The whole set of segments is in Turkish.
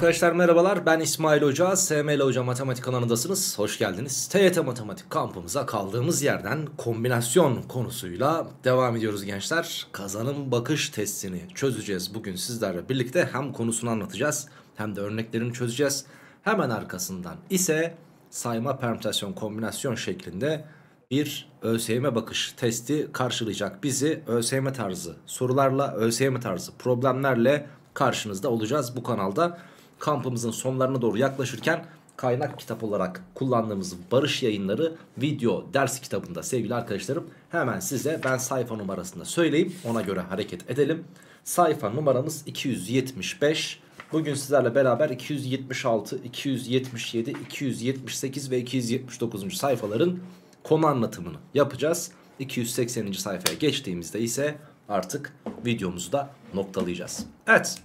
Arkadaşlar merhabalar ben İsmail Hoca, SML Hoca Matematik kanalındasınız. Hoş geldiniz. TYT Matematik kampımıza kaldığımız yerden kombinasyon konusuyla devam ediyoruz gençler. Kazanım bakış testini çözeceğiz bugün sizlerle birlikte. Hem konusunu anlatacağız hem de örneklerini çözeceğiz. Hemen arkasından ise sayma, permütasyon, kombinasyon şeklinde bir ÖSYM bakış testi karşılayacak bizi. ÖSYM tarzı sorularla, ÖSYM tarzı problemlerle karşınızda olacağız bu kanalda kampımızın sonlarına doğru yaklaşırken kaynak kitap olarak kullandığımız Barış Yayınları video ders kitabında sevgili arkadaşlarım hemen size ben sayfa numarasını söyleyeyim ona göre hareket edelim. Sayfa numaramız 275. Bugün sizlerle beraber 276, 277, 278 ve 279. sayfaların konu anlatımını yapacağız. 280. sayfaya geçtiğimizde ise artık videomuzu da noktalayacağız. Evet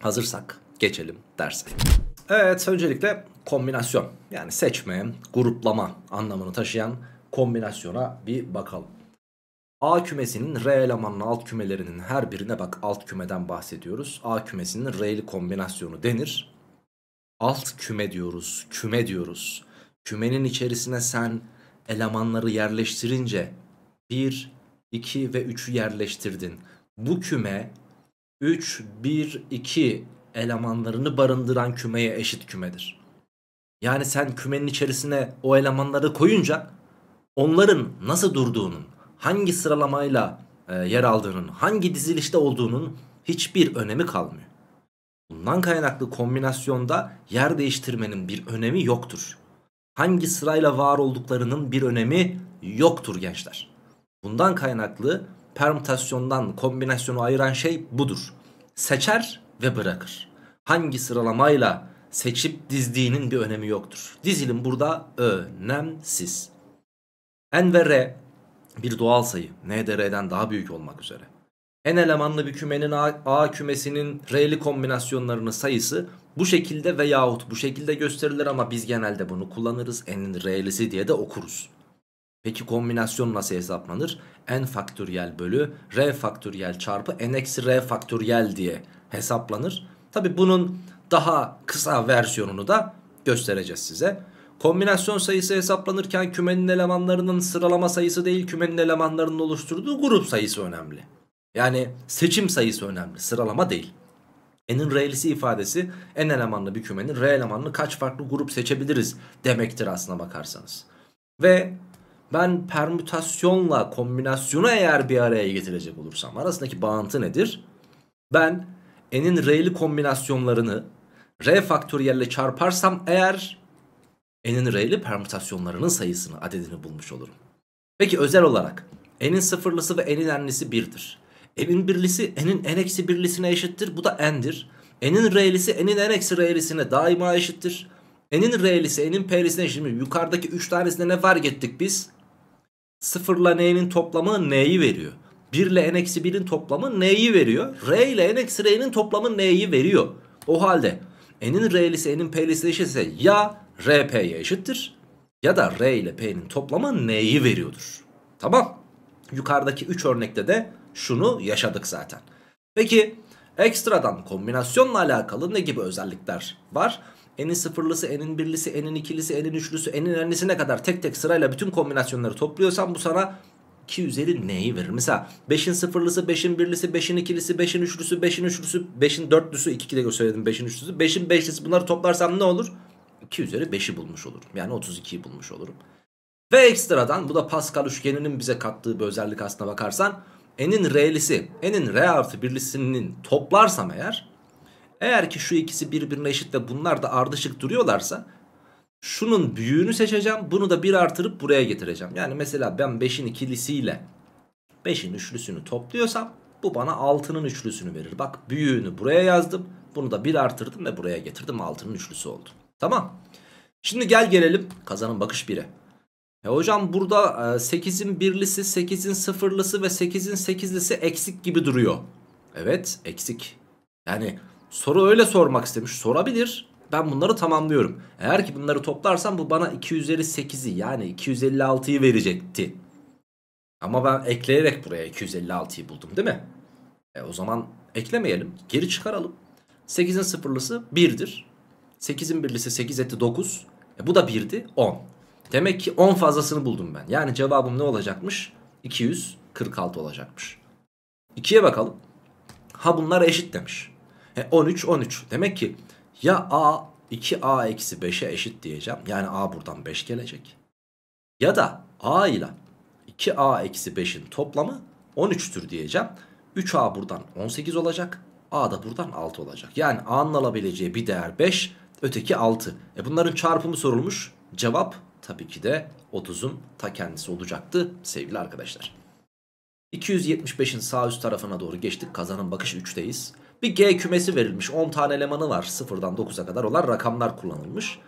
hazırsak geçelim derse. Evet öncelikle kombinasyon yani seçme, gruplama anlamını taşıyan kombinasyona bir bakalım. A kümesinin R elemanlı alt kümelerinin her birine bak alt kümeden bahsediyoruz. A kümesinin R'li kombinasyonu denir. Alt küme diyoruz, küme diyoruz. Kümenin içerisine sen elemanları yerleştirince 1, 2 ve 3'ü yerleştirdin. Bu küme 3, 1, 2 elemanlarını barındıran kümeye eşit kümedir. Yani sen kümenin içerisine o elemanları koyunca onların nasıl durduğunun, hangi sıralamayla e, yer aldığının, hangi dizilişte olduğunun hiçbir önemi kalmıyor. Bundan kaynaklı kombinasyonda yer değiştirmenin bir önemi yoktur. Hangi sırayla var olduklarının bir önemi yoktur gençler. Bundan kaynaklı permütasyondan kombinasyonu ayıran şey budur. Seçer ve bırakır. Hangi sıralamayla seçip dizdiğinin bir önemi yoktur. Dizilim burada önemsiz. N ve R bir doğal sayı. N de R'den daha büyük olmak üzere. N elemanlı bir kümenin A, A kümesinin R'li kombinasyonlarının sayısı bu şekilde veyahut bu şekilde gösterilir ama biz genelde bunu kullanırız. N'in R'lisi diye de okuruz. Peki kombinasyon nasıl hesaplanır? N faktöriyel bölü R faktöriyel çarpı N eksi R faktöriyel diye hesaplanır. Tabi bunun daha kısa versiyonunu da göstereceğiz size. Kombinasyon sayısı hesaplanırken kümenin elemanlarının sıralama sayısı değil kümenin elemanlarının oluşturduğu grup sayısı önemli. Yani seçim sayısı önemli sıralama değil. N'in R'lisi ifadesi N elemanlı bir kümenin R elemanlı kaç farklı grup seçebiliriz demektir aslına bakarsanız. Ve ben permütasyonla kombinasyonu eğer bir araya getirecek olursam arasındaki bağıntı nedir? Ben n'in r'li kombinasyonlarını r faktöriyelle çarparsam eğer n'in r'li permütasyonlarının sayısını adedini bulmuş olurum. Peki özel olarak n'in sıfırlısı ve n'in n'lisi 1'dir. n'in birlisi n'in n eksi birlisine eşittir. Bu da n'dir. n'in r'lisi n'in n eksi r'lisine daima eşittir. n'in r'lisi n'in p'lisine şimdi yukarıdaki 3 tanesine ne fark ettik biz? Sıfırla n'nin toplamı n'yi veriyor. 1 ile n-1'in toplamı n'yi veriyor. R ile n-r'nin toplamı n'yi veriyor. O halde n'in r'lisi n'in p'lisi eşitse ya r p'ye eşittir ya da r ile p'nin toplamı n'yi veriyordur. Tamam. Yukarıdaki 3 örnekte de şunu yaşadık zaten. Peki ekstradan kombinasyonla alakalı ne gibi özellikler var? N'in sıfırlısı, n'in birlisi, n'in ikilisi, n'in üçlüsü, n'in enlisi ne kadar tek tek sırayla bütün kombinasyonları topluyorsan bu sana 2 üzeri neyi verir? Mesela 5'in sıfırlısı, 5'in birlisi, 5'in ikilisi, 5'in üçlüsü, 5'in üçlüsü, 5'in dörtlüsü, 2 de söyledim 5'in üçlüsü, 5'in beşlisi bunları toplarsam ne olur? 2 üzeri 5'i bulmuş olurum. Yani 32'yi bulmuş olurum. Ve ekstradan bu da Pascal üçgeninin bize kattığı bir özellik aslına bakarsan n'in r'lisi, n'in r artı birlisinin toplarsam eğer eğer ki şu ikisi birbirine eşit ve bunlar da ardışık duruyorlarsa Şunun büyüğünü seçeceğim. Bunu da 1 artırıp buraya getireceğim. Yani mesela ben 5'in ikilisiyle 5'in üçlüsünü topluyorsam bu bana 6'nın üçlüsünü verir. Bak büyüğünü buraya yazdım. Bunu da 1 artırdım ve buraya getirdim. 6'nın üçlüsü oldu. Tamam. Şimdi gel gelelim kazanın bakış 1'e. E hocam burada 8'in e, birlisi, 8'in sıfırlısı ve 8'in sekizlisi eksik gibi duruyor. Evet eksik. Yani soru öyle sormak istemiş. Sorabilir ben bunları tamamlıyorum. Eğer ki bunları toplarsam bu bana 2 üzeri 8'i yani 256'yı verecekti. Ama ben ekleyerek buraya 256'yı buldum değil mi? E, o zaman eklemeyelim. Geri çıkaralım. 8'in sıfırlısı 1'dir. 8'in birlisi 8 etti 9. E, bu da 1'di 10. Demek ki 10 fazlasını buldum ben. Yani cevabım ne olacakmış? 246 olacakmış. 2'ye bakalım. Ha bunlar eşit demiş. E, 13 13. Demek ki ya a 2a eksi 5'e eşit diyeceğim. Yani a buradan 5 gelecek. Ya da a ile 2a eksi 5'in toplamı 13'tür diyeceğim. 3a buradan 18 olacak. a da buradan 6 olacak. Yani a'nın alabileceği bir değer 5 öteki 6. E bunların çarpımı sorulmuş. Cevap tabii ki de 30'un ta kendisi olacaktı sevgili arkadaşlar. 275'in sağ üst tarafına doğru geçtik. Kazanın bakış 3'teyiz. Bir G kümesi verilmiş. 10 tane elemanı var. 0'dan 9'a kadar olan rakamlar kullanılmış.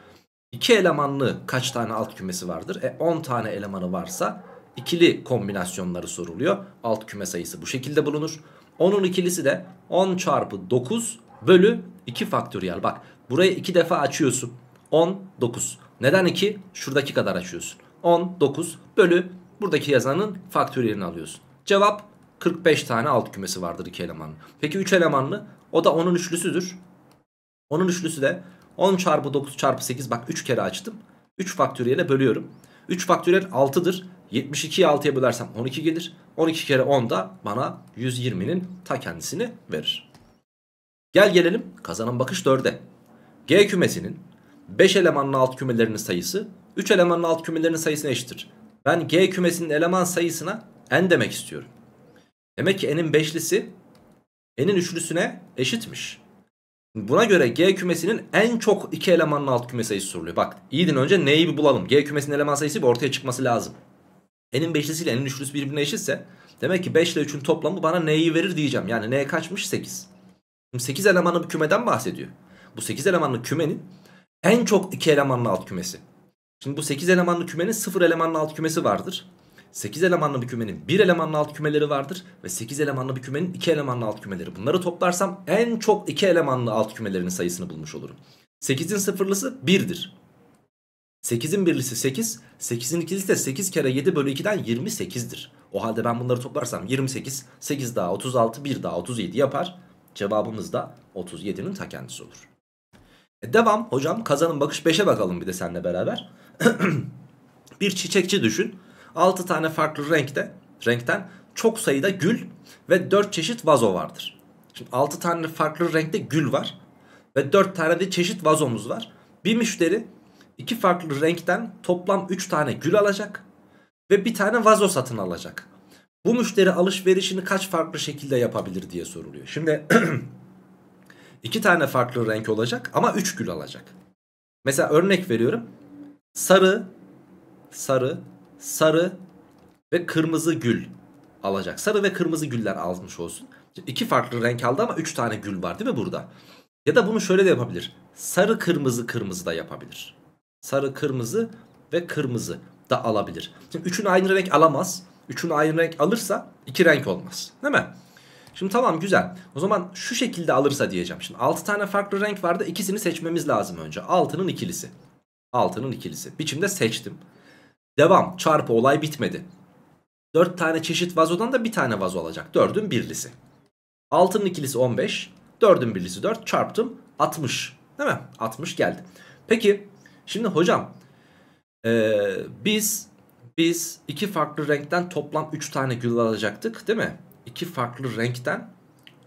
2 elemanlı kaç tane alt kümesi vardır? E 10 tane elemanı varsa ikili kombinasyonları soruluyor. Alt küme sayısı bu şekilde bulunur. Onun ikilisi de 10 çarpı 9 bölü 2 faktöriyel. Bak burayı 2 defa açıyorsun. 10, 9. Neden 2? Şuradaki kadar açıyorsun. 10, 9 bölü buradaki yazanın faktöriyelini alıyorsun. Cevap 45 tane alt kümesi vardır iki elemanlı. Peki 3 elemanlı o da 10'un üçlüsüdür. 10'un üçlüsü de 10 çarpı 9 çarpı 8 bak 3 kere açtım. 3 faktöriyele bölüyorum. 3 faktöriyel 6'dır. 72'yi 6'ya bölersem 12 gelir. 12 kere 10 da bana 120'nin ta kendisini verir. Gel gelelim kazanan bakış 4'e. G kümesinin 5 elemanlı alt kümelerinin sayısı 3 elemanlı alt kümelerinin sayısına eşittir. Ben G kümesinin eleman sayısına n demek istiyorum. Demek ki n'in beşlisi n'in üçlüsüne eşitmiş. Buna göre G kümesinin en çok iki elemanlı alt küme sayısı soruluyor. Bak iyidin önce neyi bir bulalım. G kümesinin eleman sayısı bir ortaya çıkması lazım. N'in ile n'in üçlüsü birbirine eşitse demek ki 5 ile 3'ün toplamı bana n'yi verir diyeceğim. Yani n kaçmış? 8. Şimdi 8 elemanlı bir kümeden bahsediyor. Bu 8 elemanlı kümenin en çok iki elemanlı alt kümesi. Şimdi bu 8 elemanlı kümenin 0 elemanlı alt kümesi vardır. 8 elemanlı bir kümenin 1 elemanlı alt kümeleri vardır ve 8 elemanlı bir kümenin 2 elemanlı alt kümeleri. Bunları toplarsam en çok 2 elemanlı alt kümelerinin sayısını bulmuş olurum. 8'in sıfırlısı 1'dir. 8'in birlisi 8, 8'in ikilisi de 8 kere 7 bölü 2'den 28'dir. O halde ben bunları toplarsam 28, 8 daha 36, 1 daha 37 yapar. Cevabımız da 37'nin ta kendisi olur. E devam hocam kazanın bakış 5'e bakalım bir de seninle beraber. bir çiçekçi düşün. 6 tane farklı renkte renkten çok sayıda gül ve 4 çeşit vazo vardır. Şimdi 6 tane farklı renkte gül var ve 4 tane de çeşit vazomuz var. Bir müşteri iki farklı renkten toplam 3 tane gül alacak ve bir tane vazo satın alacak. Bu müşteri alışverişini kaç farklı şekilde yapabilir diye soruluyor. Şimdi iki tane farklı renk olacak ama 3 gül alacak. Mesela örnek veriyorum. Sarı, sarı, sarı ve kırmızı gül alacak. Sarı ve kırmızı güller almış olsun. İki farklı renk aldı ama üç tane gül var değil mi burada? Ya da bunu şöyle de yapabilir. Sarı kırmızı kırmızı da yapabilir. Sarı kırmızı ve kırmızı da alabilir. Şimdi üçünü aynı renk alamaz. Üçünü aynı renk alırsa iki renk olmaz. Değil mi? Şimdi tamam güzel. O zaman şu şekilde alırsa diyeceğim. Şimdi altı tane farklı renk vardı. İkisini seçmemiz lazım önce. Altının ikilisi. Altının ikilisi. Biçimde seçtim. Devam çarpı olay bitmedi. 4 tane çeşit vazodan da bir tane vazo alacak. 4'ün birlisi. 6'nın ikilisi 15. 4'ün birlisi 4. Çarptım 60. Değil mi? 60 geldi. Peki şimdi hocam ee, biz biz iki farklı renkten toplam 3 tane gül alacaktık değil mi? İki farklı renkten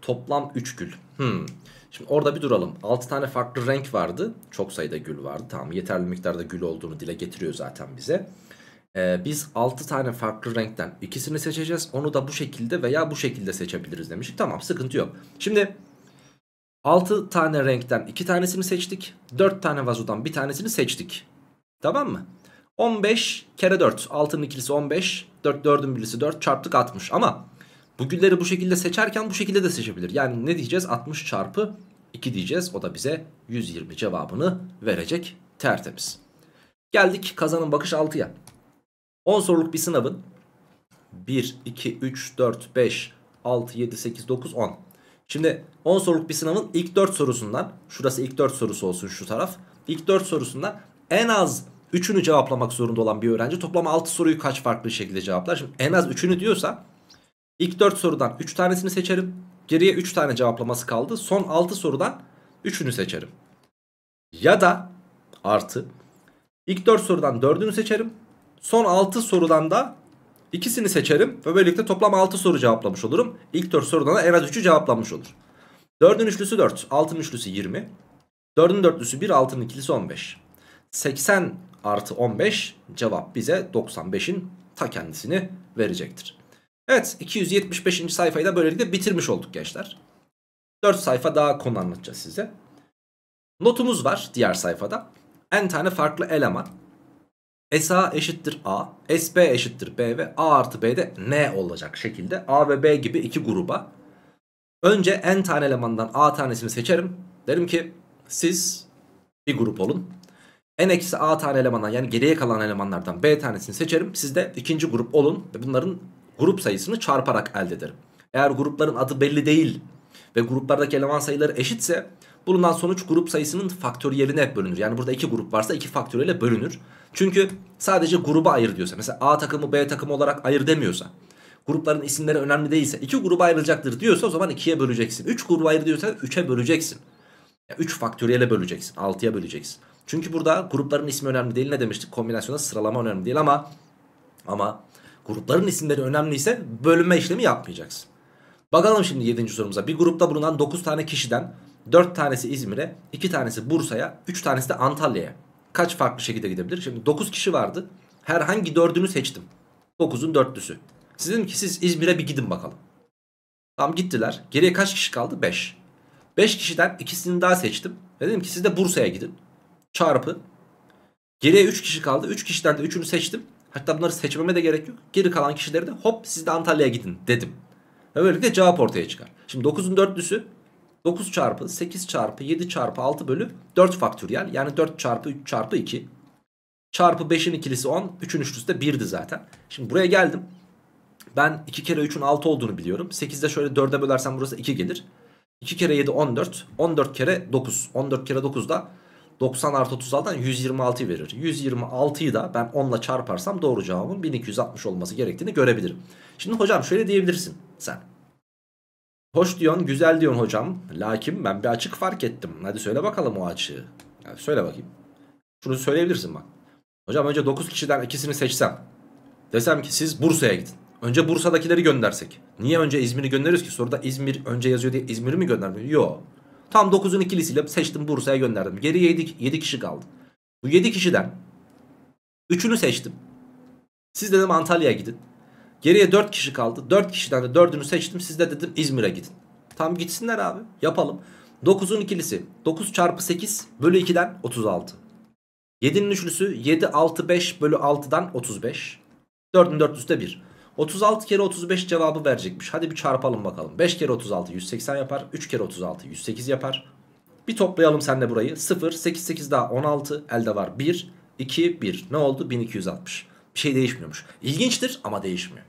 toplam 3 gül. Hmm. Şimdi orada bir duralım. 6 tane farklı renk vardı. Çok sayıda gül vardı. Tamam yeterli miktarda gül olduğunu dile getiriyor zaten bize. Ee, biz 6 tane farklı renkten ikisini seçeceğiz. Onu da bu şekilde veya bu şekilde seçebiliriz demiştik. Tamam sıkıntı yok. Şimdi 6 tane renkten 2 tanesini seçtik. 4 tane vazodan bir tanesini seçtik. Tamam mı? 15 kere 4. 6'nın ikilisi 15. 4, 4'ün birisi 4. Çarptık 60. Ama bu gülleri bu şekilde seçerken bu şekilde de seçebilir. Yani ne diyeceğiz? 60 çarpı 2 diyeceğiz. O da bize 120 cevabını verecek. Tertemiz. Geldik kazanın bakış 6'ya. 10 soruluk bir sınavın 1, 2, 3, 4, 5, 6, 7, 8, 9, 10. Şimdi 10 soruluk bir sınavın ilk 4 sorusundan şurası ilk 4 sorusu olsun şu taraf. İlk 4 sorusundan en az 3'ünü cevaplamak zorunda olan bir öğrenci toplam 6 soruyu kaç farklı şekilde cevaplar? Şimdi en az 3'ünü diyorsa ilk 4 sorudan 3 tanesini seçerim. Geriye 3 tane cevaplaması kaldı. Son 6 sorudan 3'ünü seçerim. Ya da artı ilk 4 sorudan 4'ünü seçerim. Son 6 sorudan da ikisini seçerim ve böylelikle toplam 6 soru cevaplamış olurum. İlk 4 sorudan da en az 3'ü cevaplanmış olur. 4'ün üçlüsü 4, 6'ın üçlüsü 20. 4'ün dörtlüsü 1, 6'nın ikilisi 15. 80 artı 15 cevap bize 95'in ta kendisini verecektir. Evet 275. sayfayı da böylelikle bitirmiş olduk gençler. 4 sayfa daha konu anlatacağız size. Notumuz var diğer sayfada. En tane farklı eleman SA eşittir A, SB eşittir B ve A artı B de N olacak şekilde A ve B gibi iki gruba. Önce N tane elemandan A tanesini seçerim. Derim ki siz bir grup olun. N eksi A tane elemandan yani geriye kalan elemanlardan B tanesini seçerim. Siz de ikinci grup olun ve bunların grup sayısını çarparak elde ederim. Eğer grupların adı belli değil ve gruplardaki eleman sayıları eşitse Bulunan sonuç grup sayısının faktöriyeline bölünür. Yani burada iki grup varsa iki faktöriyele bölünür. Çünkü sadece gruba ayır diyorsa mesela A takımı B takımı olarak ayır demiyorsa grupların isimleri önemli değilse iki gruba ayrılacaktır diyorsa o zaman ikiye böleceksin. Üç gruba ayır diyorsa üçe böleceksin. Yani üç faktöriyele böleceksin. Altıya böleceksin. Çünkü burada grupların ismi önemli değil ne demiştik kombinasyona sıralama önemli değil ama ama grupların isimleri önemliyse bölünme işlemi yapmayacaksın. Bakalım şimdi yedinci sorumuza. Bir grupta bulunan dokuz tane kişiden 4 tanesi İzmir'e, 2 tanesi Bursa'ya, 3 tanesi de Antalya'ya. Kaç farklı şekilde gidebilir? Şimdi 9 kişi vardı. Herhangi 4'ünü seçtim. 9'un 4'lüsü. Siz dedim ki siz İzmir'e bir gidin bakalım. Tam gittiler. Geriye kaç kişi kaldı? 5. 5 kişiden ikisini daha seçtim. Ve dedim ki siz de Bursa'ya gidin. Çarpı. Geriye 3 kişi kaldı. 3 kişiden de 3'ünü seçtim. Hatta bunları seçmeme de gerek yok. Geri kalan kişileri de hop siz de Antalya'ya gidin dedim. Ve böylelikle cevap ortaya çıkar. Şimdi 9'un 4'lüsü 9 çarpı 8 çarpı 7 çarpı 6 bölü 4 faktöriyel. Yani 4 çarpı 3 çarpı 2. Çarpı 5'in ikilisi 10. 3'ün üçlüsü de 1'di zaten. Şimdi buraya geldim. Ben 2 kere 3'ün 6 olduğunu biliyorum. 8'de şöyle 4'e bölersem burası 2 gelir. 2 kere 7 14. 14 kere 9. 14 kere 9 da 90 artı 36'dan 126'yı verir. 126'yı da ben 10 çarparsam doğru cevabın 1260 olması gerektiğini görebilirim. Şimdi hocam şöyle diyebilirsin sen. Hoş diyorsun güzel diyorsun hocam. Lakin ben bir açık fark ettim. Hadi söyle bakalım o açığı. Yani söyle bakayım. Şunu söyleyebilirsin bak. Hocam önce 9 kişiden ikisini seçsem. Desem ki siz Bursa'ya gidin. Önce Bursa'dakileri göndersek. Niye önce İzmir'i gönderiyoruz ki? Soruda İzmir önce yazıyor diye İzmir'i mi göndermiyor? Yok. Tam 9'un ikilisiyle seçtim Bursa'ya gönderdim. Geri 7, 7 kişi kaldı. Bu 7 kişiden 3'ünü seçtim. Siz dedim Antalya'ya gidin. Geriye 4 kişi kaldı. 4 kişiden de 4'ünü seçtim. Siz de dedim İzmir'e gidin. Tam gitsinler abi. Yapalım. 9'un ikilisi 9 çarpı 8 bölü 2'den 36. 7'nin üçlüsü 7 6 5 bölü 6'dan 35. 4'ün dörtlüsü üstte 1. 36 kere 35 cevabı verecekmiş. Hadi bir çarpalım bakalım. 5 kere 36 180 yapar. 3 kere 36 108 yapar. Bir toplayalım senle burayı. 0, 8, 8 daha 16. Elde var 1, 2, 1. Ne oldu? 1260 bir şey değişmiyormuş. İlginçtir ama değişmiyor.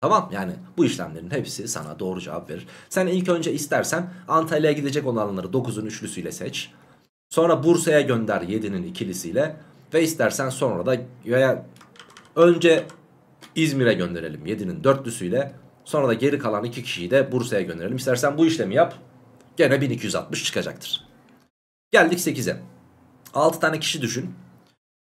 Tamam yani bu işlemlerin hepsi sana doğru cevap verir. Sen ilk önce istersen Antalya'ya gidecek olanları 9'un üçlüsüyle seç. Sonra Bursa'ya gönder 7'nin ikilisiyle. Ve istersen sonra da veya önce İzmir'e gönderelim 7'nin dörtlüsüyle. Sonra da geri kalan iki kişiyi de Bursa'ya gönderelim. İstersen bu işlemi yap. Gene 1260 çıkacaktır. Geldik 8'e. 6 tane kişi düşün.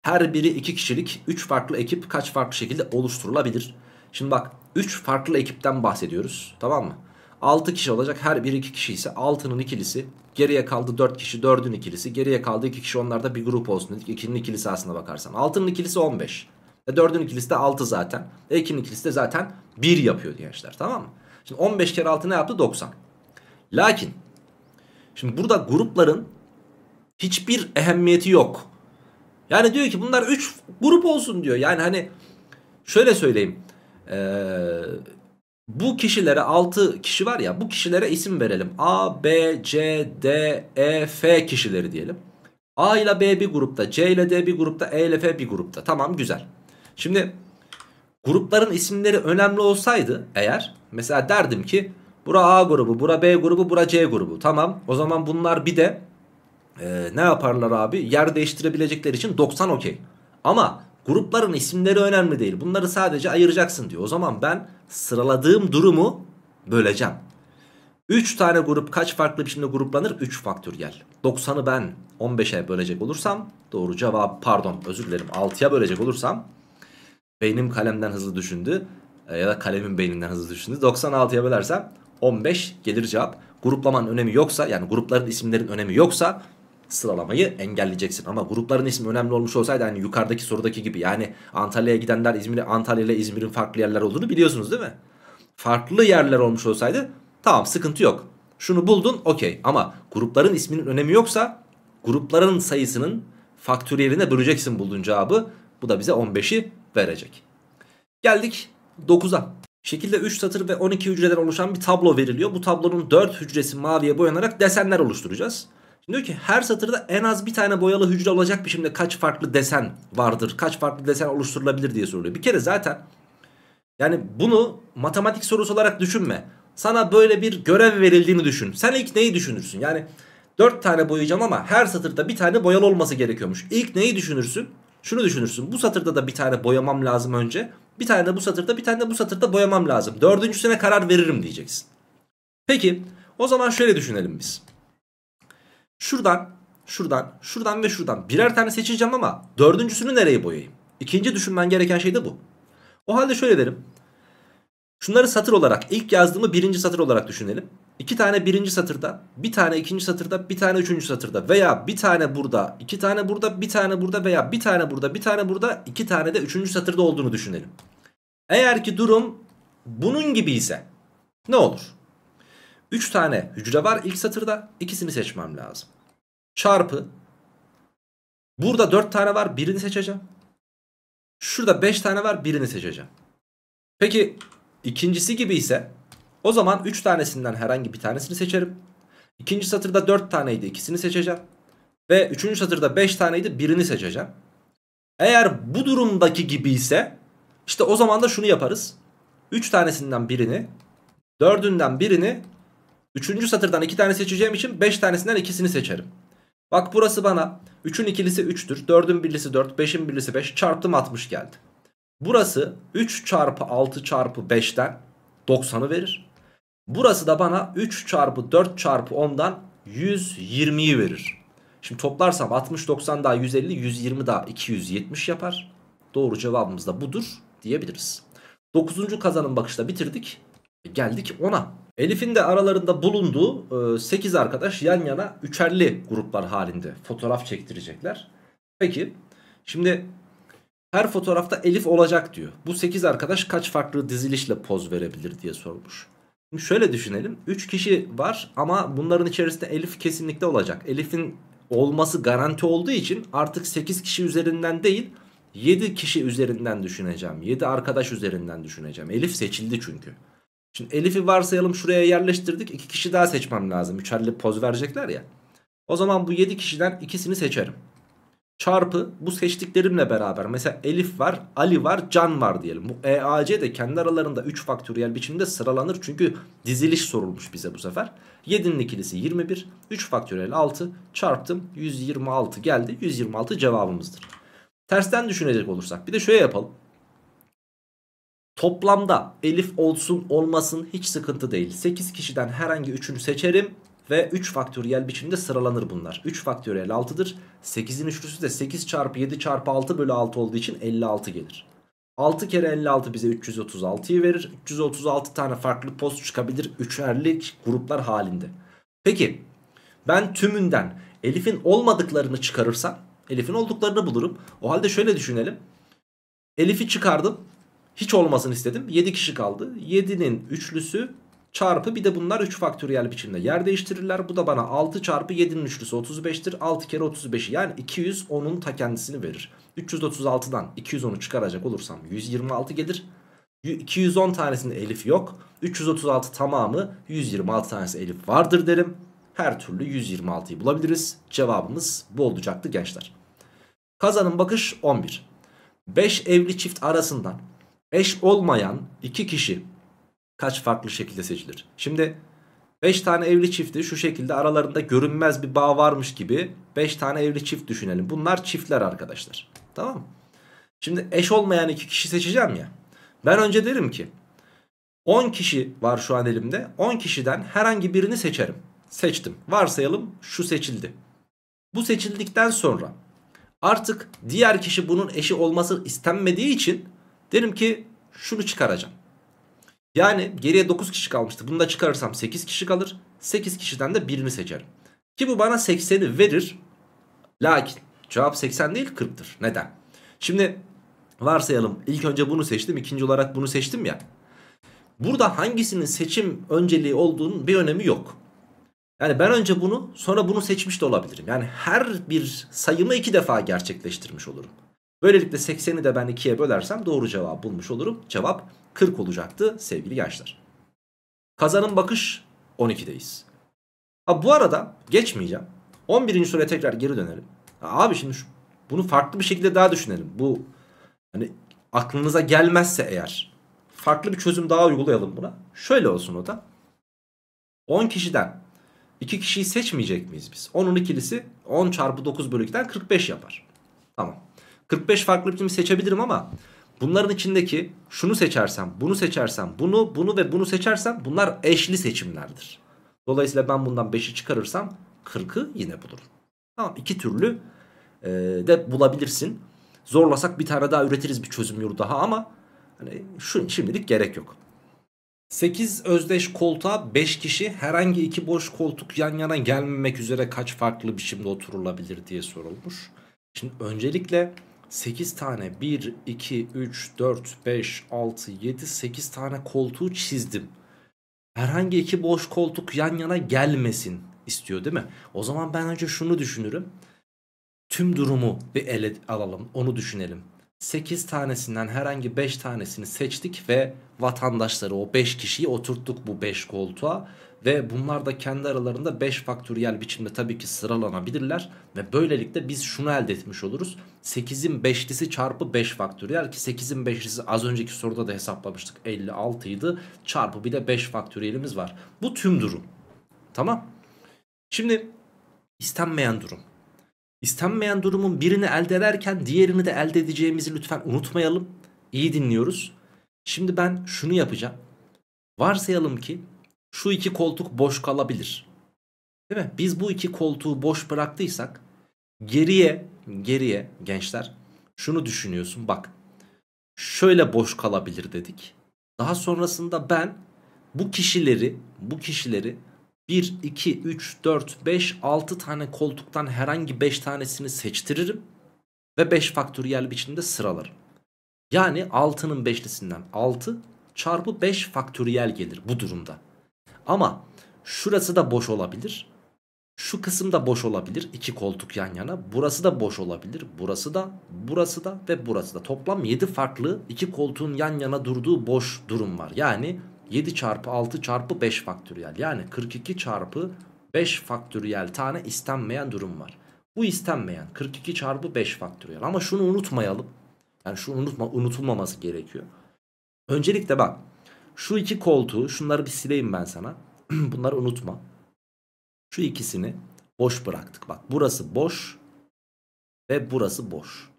Her biri 2 kişilik 3 farklı ekip kaç farklı şekilde oluşturulabilir? Şimdi bak 3 farklı ekipten bahsediyoruz tamam mı? 6 kişi olacak her biri 2 kişi ise 6'nın ikilisi geriye kaldı 4 kişi 4'ün ikilisi geriye kaldı 2 kişi onlarda bir grup olsun dedik 2'nin ikilisi aslında bakarsan 6'nın ikilisi 15 e 4'ün ikilisi de 6 zaten e 2'nin ikilisi de zaten 1 yapıyor gençler tamam mı? Şimdi 15 kere 6 ne yaptı 90 lakin şimdi burada grupların hiçbir ehemmiyeti yok yani diyor ki bunlar 3 grup olsun diyor. Yani hani şöyle söyleyeyim. Ee, bu kişilere 6 kişi var ya bu kişilere isim verelim. A, B, C, D, E, F kişileri diyelim. A ile B bir grupta, C ile D bir grupta, E ile F bir grupta. Tamam güzel. Şimdi grupların isimleri önemli olsaydı eğer mesela derdim ki bura A grubu, bura B grubu, bura C grubu. Tamam o zaman bunlar bir de e, ne yaparlar abi? Yer değiştirebilecekler için 90 okey. Ama grupların isimleri önemli değil. Bunları sadece ayıracaksın diyor. O zaman ben sıraladığım durumu böleceğim. 3 tane grup kaç farklı biçimde gruplanır? 3 faktöriyel. 90'ı ben 15'e bölecek olursam doğru cevap pardon özür dilerim 6'ya bölecek olursam beynim kalemden hızlı düşündü ee, ya da kalemin beyninden hızlı düşündü. 96'ya bölersem 15 gelir cevap. Gruplamanın önemi yoksa yani grupların isimlerin önemi yoksa sıralamayı engelleyeceksin. Ama grupların ismi önemli olmuş olsaydı hani yukarıdaki sorudaki gibi yani Antalya'ya gidenler İzmir'e Antalya ile İzmir'in farklı yerler olduğunu biliyorsunuz değil mi? Farklı yerler olmuş olsaydı tamam sıkıntı yok. Şunu buldun okey ama grupların isminin önemi yoksa grupların sayısının faktöriyeline böleceksin bulduğun cevabı. Bu da bize 15'i verecek. Geldik 9'a. Şekilde 3 satır ve 12 hücreden oluşan bir tablo veriliyor. Bu tablonun 4 hücresi maviye boyanarak desenler oluşturacağız. Diyor ki her satırda en az bir tane boyalı hücre olacak biçimde kaç farklı desen vardır? Kaç farklı desen oluşturulabilir diye soruluyor. Bir kere zaten yani bunu matematik sorusu olarak düşünme. Sana böyle bir görev verildiğini düşün. Sen ilk neyi düşünürsün? Yani 4 tane boyayacağım ama her satırda bir tane boyalı olması gerekiyormuş. İlk neyi düşünürsün? Şunu düşünürsün. Bu satırda da bir tane boyamam lazım önce. Bir tane de bu satırda bir tane de bu satırda boyamam lazım. Dördüncüsüne karar veririm diyeceksin. Peki o zaman şöyle düşünelim biz. Şuradan, şuradan, şuradan ve şuradan birer tane seçeceğim ama dördüncüsünü nereye boyayayım? İkinci düşünmen gereken şey de bu. O halde şöyle derim. Şunları satır olarak ilk yazdığımı birinci satır olarak düşünelim. İki tane birinci satırda, bir tane ikinci satırda, bir tane üçüncü satırda veya bir tane burada, iki tane burada, bir tane burada veya bir tane burada, bir tane burada, iki tane de üçüncü satırda olduğunu düşünelim. Eğer ki durum bunun gibi ise ne olur? 3 tane hücre var ilk satırda ikisini seçmem lazım. Çarpı burada 4 tane var birini seçeceğim. Şurada 5 tane var birini seçeceğim. Peki ikincisi gibi ise o zaman 3 tanesinden herhangi bir tanesini seçerim. İkinci satırda 4 taneydi ikisini seçeceğim. Ve üçüncü satırda 5 taneydi birini seçeceğim. Eğer bu durumdaki gibi ise işte o zaman da şunu yaparız. 3 tanesinden birini, 4'ünden birini Üçüncü satırdan iki tane seçeceğim için beş tanesinden ikisini seçerim. Bak burası bana 3'ün ikilisi 3'tür. 4'ün birlisi 4, 5'in birlisi 5. Çarptım 60 geldi. Burası 3 çarpı 6 çarpı 5'ten 90'ı verir. Burası da bana 3 çarpı 4 çarpı 10'dan 120'yi verir. Şimdi toplarsam 60, 90 daha 150, 120 daha 270 yapar. Doğru cevabımız da budur diyebiliriz. Dokuzuncu kazanım bakışla bitirdik. Geldik 10'a. Elif'in de aralarında bulunduğu 8 e, arkadaş yan yana üçerli gruplar halinde fotoğraf çektirecekler. Peki şimdi her fotoğrafta Elif olacak diyor. Bu 8 arkadaş kaç farklı dizilişle poz verebilir diye sormuş. Şimdi şöyle düşünelim. 3 kişi var ama bunların içerisinde Elif kesinlikle olacak. Elif'in olması garanti olduğu için artık 8 kişi üzerinden değil 7 kişi üzerinden düşüneceğim. 7 arkadaş üzerinden düşüneceğim. Elif seçildi çünkü. Şimdi Elif'i varsayalım şuraya yerleştirdik. İki kişi daha seçmem lazım. Üçerli poz verecekler ya. O zaman bu yedi kişiden ikisini seçerim. Çarpı bu seçtiklerimle beraber mesela Elif var, Ali var, Can var diyelim. Bu EAC de kendi aralarında 3 faktöriyel biçimde sıralanır. Çünkü diziliş sorulmuş bize bu sefer. 7'nin ikilisi 21, 3 faktöriyel 6 çarptım 126 geldi. 126 cevabımızdır. Tersten düşünecek olursak bir de şöyle yapalım. Toplamda Elif olsun olmasın hiç sıkıntı değil. 8 kişiden herhangi 3'ünü seçerim ve 3 faktöriyel biçimde sıralanır bunlar. 3 faktöriyel 6'dır. 8'in üçlüsü de 8 çarpı 7 çarpı 6 bölü 6 olduğu için 56 gelir. 6 kere 56 bize 336'yı verir. 336 tane farklı post çıkabilir üçerlik gruplar halinde. Peki ben tümünden Elif'in olmadıklarını çıkarırsam Elif'in olduklarını bulurum. O halde şöyle düşünelim. Elif'i çıkardım. Hiç olmasın istedim. 7 kişi kaldı. 7'nin üçlüsü çarpı bir de bunlar 3 faktöriyel biçimde yer değiştirirler. Bu da bana 6 çarpı 7'nin üçlüsü 35'tir. 6 kere 35'i yani 210'un ta kendisini verir. 336'dan 210'u çıkaracak olursam 126 gelir. 210 tanesinde elif yok. 336 tamamı 126 tanesi elif vardır derim. Her türlü 126'yı bulabiliriz. Cevabımız bu olacaktı gençler. Kazanın bakış 11. 5 evli çift arasından eş olmayan iki kişi kaç farklı şekilde seçilir? Şimdi 5 tane evli çifti şu şekilde aralarında görünmez bir bağ varmış gibi 5 tane evli çift düşünelim. Bunlar çiftler arkadaşlar. Tamam mı? Şimdi eş olmayan iki kişi seçeceğim ya. Ben önce derim ki 10 kişi var şu an elimde. 10 kişiden herhangi birini seçerim. Seçtim. Varsayalım şu seçildi. Bu seçildikten sonra artık diğer kişi bunun eşi olması istenmediği için Derim ki şunu çıkaracağım. Yani geriye 9 kişi kalmıştı. Bunu da çıkarırsam 8 kişi kalır. 8 kişiden de birini seçerim. Ki bu bana 80'i verir. Lakin cevap 80 değil 40'tır. Neden? Şimdi varsayalım ilk önce bunu seçtim. ikinci olarak bunu seçtim ya. Burada hangisinin seçim önceliği olduğunun bir önemi yok. Yani ben önce bunu sonra bunu seçmiş de olabilirim. Yani her bir sayımı iki defa gerçekleştirmiş olurum. Böylelikle 80'i de ben 2'ye bölersem doğru cevabı bulmuş olurum. Cevap 40 olacaktı sevgili gençler. Kazanın bakış 12'deyiz. Ha, bu arada geçmeyeceğim. 11. soruya tekrar geri dönelim. Ha, abi şimdi şu, bunu farklı bir şekilde daha düşünelim. Bu hani aklınıza gelmezse eğer farklı bir çözüm daha uygulayalım buna. Şöyle olsun o da. 10 kişiden 2 kişiyi seçmeyecek miyiz biz? 10'un ikilisi 10 çarpı 9 bölükten 45 yapar. Tamam. 45 farklı biçimi seçebilirim ama bunların içindeki şunu seçersem, bunu seçersem, bunu, bunu ve bunu seçersem bunlar eşli seçimlerdir. Dolayısıyla ben bundan 5'i çıkarırsam 40'ı yine bulurum. Tamam iki türlü e, de bulabilirsin. Zorlasak bir tane daha üretiriz bir çözüm yolu daha ama hani şu, şimdilik gerek yok. 8 özdeş koltuğa 5 kişi herhangi iki boş koltuk yan yana gelmemek üzere kaç farklı biçimde oturulabilir diye sorulmuş. Şimdi öncelikle 8 tane 1, 2, 3, 4, 5, 6, 7, 8 tane koltuğu çizdim. Herhangi iki boş koltuk yan yana gelmesin istiyor değil mi? O zaman ben önce şunu düşünürüm. Tüm durumu bir ele alalım onu düşünelim. 8 tanesinden herhangi 5 tanesini seçtik ve vatandaşları o 5 kişiyi oturttuk bu 5 koltuğa ve bunlar da kendi aralarında 5 faktöriyel biçimde tabii ki sıralanabilirler. Ve böylelikle biz şunu elde etmiş oluruz. 8'in 5'lisi çarpı 5 faktöriyel ki 8'in 5'lisi az önceki soruda da hesaplamıştık 56 Çarpı bir de 5 faktöriyelimiz var. Bu tüm durum. Tamam. Şimdi istenmeyen durum. İstenmeyen durumun birini elde ederken diğerini de elde edeceğimizi lütfen unutmayalım. İyi dinliyoruz. Şimdi ben şunu yapacağım. Varsayalım ki şu iki koltuk boş kalabilir. Değil mi? Biz bu iki koltuğu boş bıraktıysak geriye geriye gençler şunu düşünüyorsun bak. Şöyle boş kalabilir dedik. Daha sonrasında ben bu kişileri bu kişileri 1 2 3 4 5 6 tane koltuktan herhangi 5 tanesini seçtiririm ve 5 faktöriyel biçimde sıralarım. Yani 6'nın 5'lisinden 6 çarpı 5 faktöriyel gelir bu durumda. Ama şurası da boş olabilir. Şu kısım da boş olabilir. İki koltuk yan yana. Burası da boş olabilir. Burası da, burası da ve burası da. Toplam 7 farklı iki koltuğun yan yana durduğu boş durum var. Yani 7 çarpı 6 çarpı 5 faktöriyel. Yani 42 çarpı 5 faktöriyel tane istenmeyen durum var. Bu istenmeyen 42 çarpı 5 faktöriyel. Ama şunu unutmayalım. Yani şunu unutma, unutulmaması gerekiyor. Öncelikle bak şu iki koltuğu şunları bir sileyim ben sana. Bunları unutma. Şu ikisini boş bıraktık. Bak burası boş ve burası boş.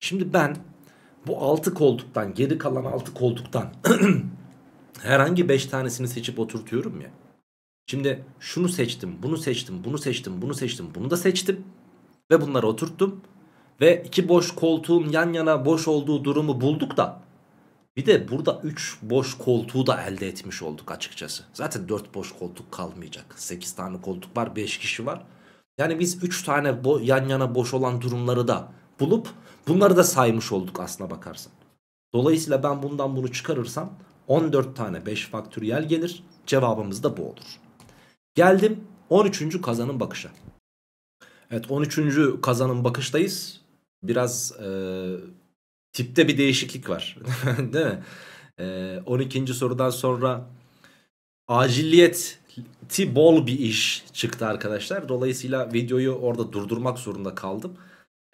Şimdi ben bu altı koltuktan geri kalan altı koltuktan herhangi beş tanesini seçip oturtuyorum ya. Şimdi şunu seçtim, bunu seçtim, bunu seçtim, bunu seçtim, bunu da seçtim ve bunları oturttum. Ve iki boş koltuğun yan yana boş olduğu durumu bulduk da bir de burada 3 boş koltuğu da elde etmiş olduk açıkçası. Zaten 4 boş koltuk kalmayacak. 8 tane koltuk var 5 kişi var. Yani biz 3 tane yan yana boş olan durumları da bulup bunları da saymış olduk aslına bakarsan. Dolayısıyla ben bundan bunu çıkarırsam 14 tane 5 faktöriyel gelir. Cevabımız da bu olur. Geldim 13. kazanın bakışa. Evet 13. kazanın bakıştayız. Biraz e, tipte bir değişiklik var. Değil mi? E, ee, 12. sorudan sonra aciliyeti bol bir iş çıktı arkadaşlar. Dolayısıyla videoyu orada durdurmak zorunda kaldım.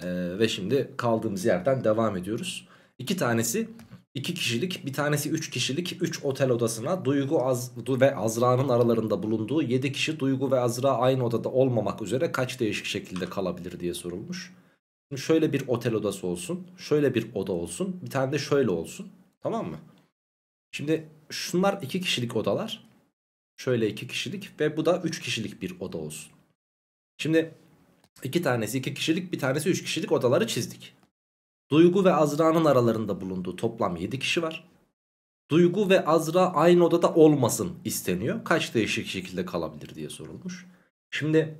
E, ve şimdi kaldığımız yerden devam ediyoruz. İki tanesi iki kişilik bir tanesi üç kişilik üç otel odasına Duygu Az ve Azra'nın aralarında bulunduğu yedi kişi Duygu ve Azra aynı odada olmamak üzere kaç değişik şekilde kalabilir diye sorulmuş şöyle bir otel odası olsun. Şöyle bir oda olsun. Bir tane de şöyle olsun. Tamam mı? Şimdi şunlar iki kişilik odalar. Şöyle iki kişilik ve bu da üç kişilik bir oda olsun. Şimdi iki tanesi iki kişilik bir tanesi üç kişilik odaları çizdik. Duygu ve Azra'nın aralarında bulunduğu toplam yedi kişi var. Duygu ve Azra aynı odada olmasın isteniyor. Kaç değişik şekilde kalabilir diye sorulmuş. Şimdi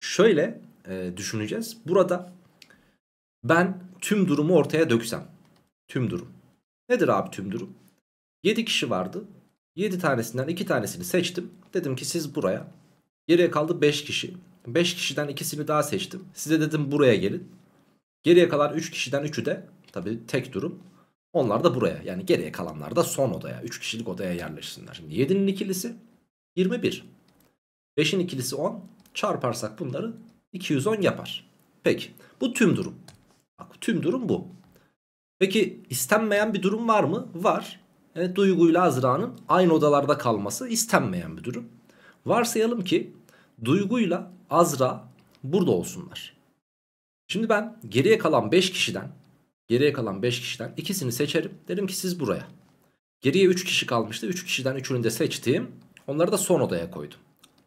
şöyle e, düşüneceğiz. Burada ben tüm durumu ortaya döksem. Tüm durum. Nedir abi tüm durum? 7 kişi vardı. 7 tanesinden 2 tanesini seçtim. Dedim ki siz buraya. Geriye kaldı 5 kişi. 5 kişiden ikisini daha seçtim. Size dedim buraya gelin. Geriye kalan 3 kişiden 3'ü de tabii tek durum. Onlar da buraya. Yani geriye kalanlar da son odaya. 3 kişilik odaya yerleşsinler. Şimdi 7'nin ikilisi 21. 5'in ikilisi 10. Çarparsak bunları 210 yapar. Peki bu tüm durum. Tüm durum bu. Peki istenmeyen bir durum var mı? Var. Yani e, duyguyla Azra'nın aynı odalarda kalması istenmeyen bir durum. Varsayalım ki duyguyla Azra burada olsunlar. Şimdi ben geriye kalan 5 kişiden geriye kalan 5 kişiden ikisini seçerim. Derim ki siz buraya. Geriye 3 kişi kalmıştı. 3 kişiden 3'ünü de seçtim. Onları da son odaya koydum.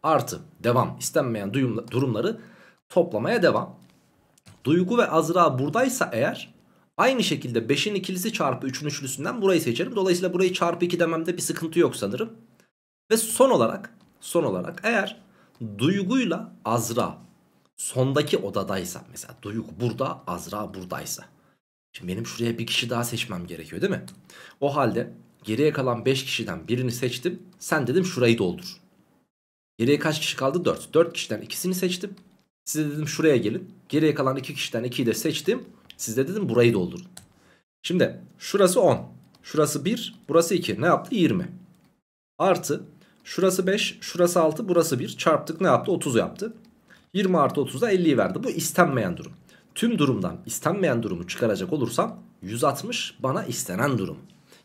Artı devam istenmeyen durumları toplamaya devam. Duygu ve Azra buradaysa eğer aynı şekilde 5'in ikilisi çarpı 3'ün üçlüsünden burayı seçerim. Dolayısıyla burayı çarpı 2 dememde bir sıkıntı yok sanırım. Ve son olarak son olarak eğer duyguyla Azra sondaki odadaysa mesela duygu burada Azra buradaysa. Şimdi benim şuraya bir kişi daha seçmem gerekiyor değil mi? O halde geriye kalan 5 kişiden birini seçtim. Sen dedim şurayı doldur. Geriye kaç kişi kaldı? 4. 4 kişiden ikisini seçtim. Size dedim şuraya gelin. Geriye kalan iki kişiden 2'yi de seçtim. Size dedim burayı doldurun. Şimdi şurası 10. Şurası 1. Burası 2. Ne yaptı? 20. Artı şurası 5. Şurası 6. Burası 1. Çarptık ne yaptı? 30 yaptı. 20 artı 30'da 50'yi verdi. Bu istenmeyen durum. Tüm durumdan istenmeyen durumu çıkaracak olursam 160 bana istenen durum.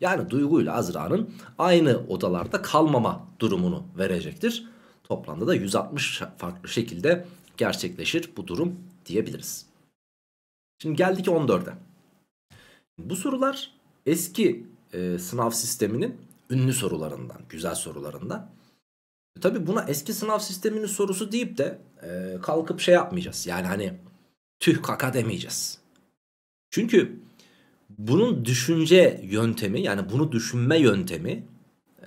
Yani Duygu ile Azra'nın aynı odalarda kalmama durumunu verecektir. Toplamda da 160 farklı şekilde gerçekleşir bu durum diyebiliriz. Şimdi geldik 14'e. Bu sorular eski e, sınav sisteminin ünlü sorularından, güzel sorularından. E, Tabi buna eski sınav sisteminin sorusu deyip de e, kalkıp şey yapmayacağız. Yani hani tüh kaka demeyeceğiz. Çünkü bunun düşünce yöntemi yani bunu düşünme yöntemi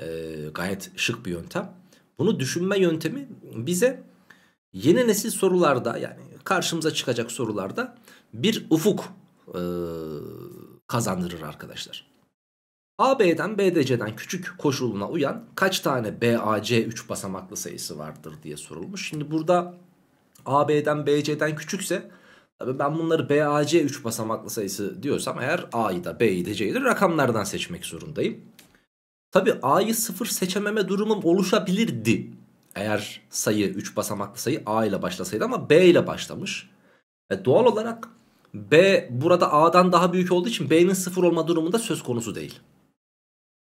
e, gayet şık bir yöntem. Bunu düşünme yöntemi bize yeni nesil sorularda yani karşımıza çıkacak sorularda bir ufuk e, kazandırır arkadaşlar. AB'den BDC'den küçük koşuluna uyan kaç tane BAC 3 basamaklı sayısı vardır diye sorulmuş. Şimdi burada AB'den BC'den küçükse tabii ben bunları BAC 3 basamaklı sayısı diyorsam eğer A'yı da B'yi de C'yi de rakamlardan seçmek zorundayım. Tabi A'yı 0 seçememe durumum oluşabilirdi. Eğer sayı 3 basamaklı sayı A ile başlasaydı ama B ile başlamış. E doğal olarak B burada A'dan daha büyük olduğu için B'nin 0 olma durumunda söz konusu değil.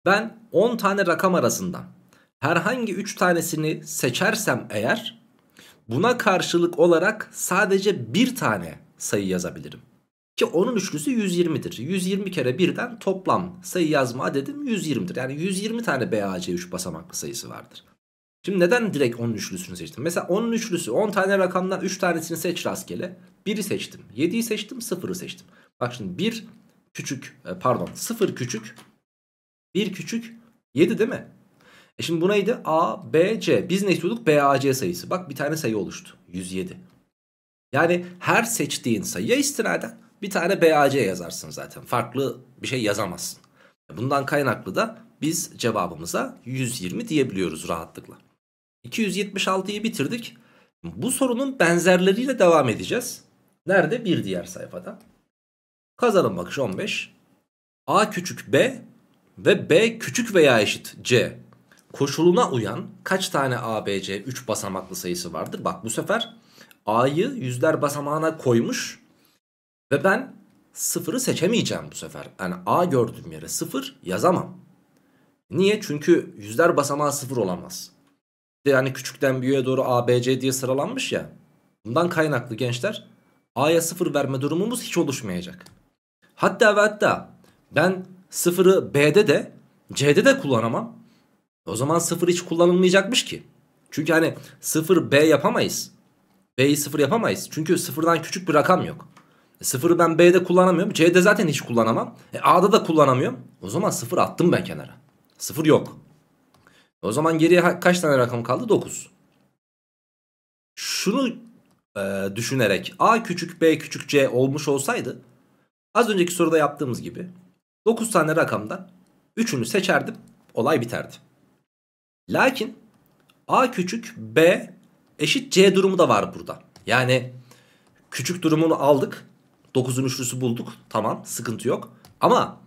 Ben 10 tane rakam arasından herhangi 3 tanesini seçersem eğer buna karşılık olarak sadece bir tane sayı yazabilirim. Ki onun üçlüsü 120'dir. 120 kere 1'den toplam sayı yazma dedim 120'dir. Yani 120 tane BAC3 basamaklı sayısı vardır. Şimdi neden direkt 10'un üçlüsünü seçtim? Mesela 10'un üçlüsü 10 tane rakamdan 3 tanesini seç rastgele. 1'i seçtim, 7'yi seçtim, 0'ı seçtim. Bak şimdi 1 küçük e, pardon 0 küçük 1 küçük 7 değil mi? E şimdi bu neydi? A, B, C. Biz ne istiyorduk? B, A, C sayısı. Bak bir tane sayı oluştu. 107. Yani her seçtiğin sayıya istinaden bir tane B, A, C yazarsın zaten. Farklı bir şey yazamazsın. Bundan kaynaklı da biz cevabımıza 120 diyebiliyoruz rahatlıkla. 276'yı bitirdik. Bu sorunun benzerleriyle devam edeceğiz. Nerede? Bir diğer sayfada. Kazanın bakış 15. A küçük B ve B küçük veya eşit C. Koşuluna uyan kaç tane ABC 3 basamaklı sayısı vardır? Bak bu sefer A'yı yüzler basamağına koymuş ve ben sıfırı seçemeyeceğim bu sefer. Yani A gördüğüm yere sıfır yazamam. Niye? Çünkü yüzler basamağı sıfır olamaz yani küçükten büyüğe doğru A B ABC diye sıralanmış ya. Bundan kaynaklı gençler A'ya 0 verme durumumuz hiç oluşmayacak. Hatta ve hatta ben 0'ı B'de de C'de de kullanamam. O zaman 0 hiç kullanılmayacakmış ki. Çünkü hani 0 B yapamayız. B'yi 0 yapamayız. Çünkü 0'dan küçük bir rakam yok. E, 0'ı ben B'de kullanamıyorum. C'de zaten hiç kullanamam. E, A'da da kullanamıyorum. O zaman 0 attım ben kenara. 0 yok. O zaman geriye kaç tane rakam kaldı? 9. Şunu e, düşünerek A küçük B küçük C olmuş olsaydı az önceki soruda yaptığımız gibi 9 tane rakamdan 3'ünü seçerdim olay biterdi. Lakin A küçük B eşit C durumu da var burada. Yani küçük durumunu aldık 9'un üçlüsü bulduk tamam sıkıntı yok ama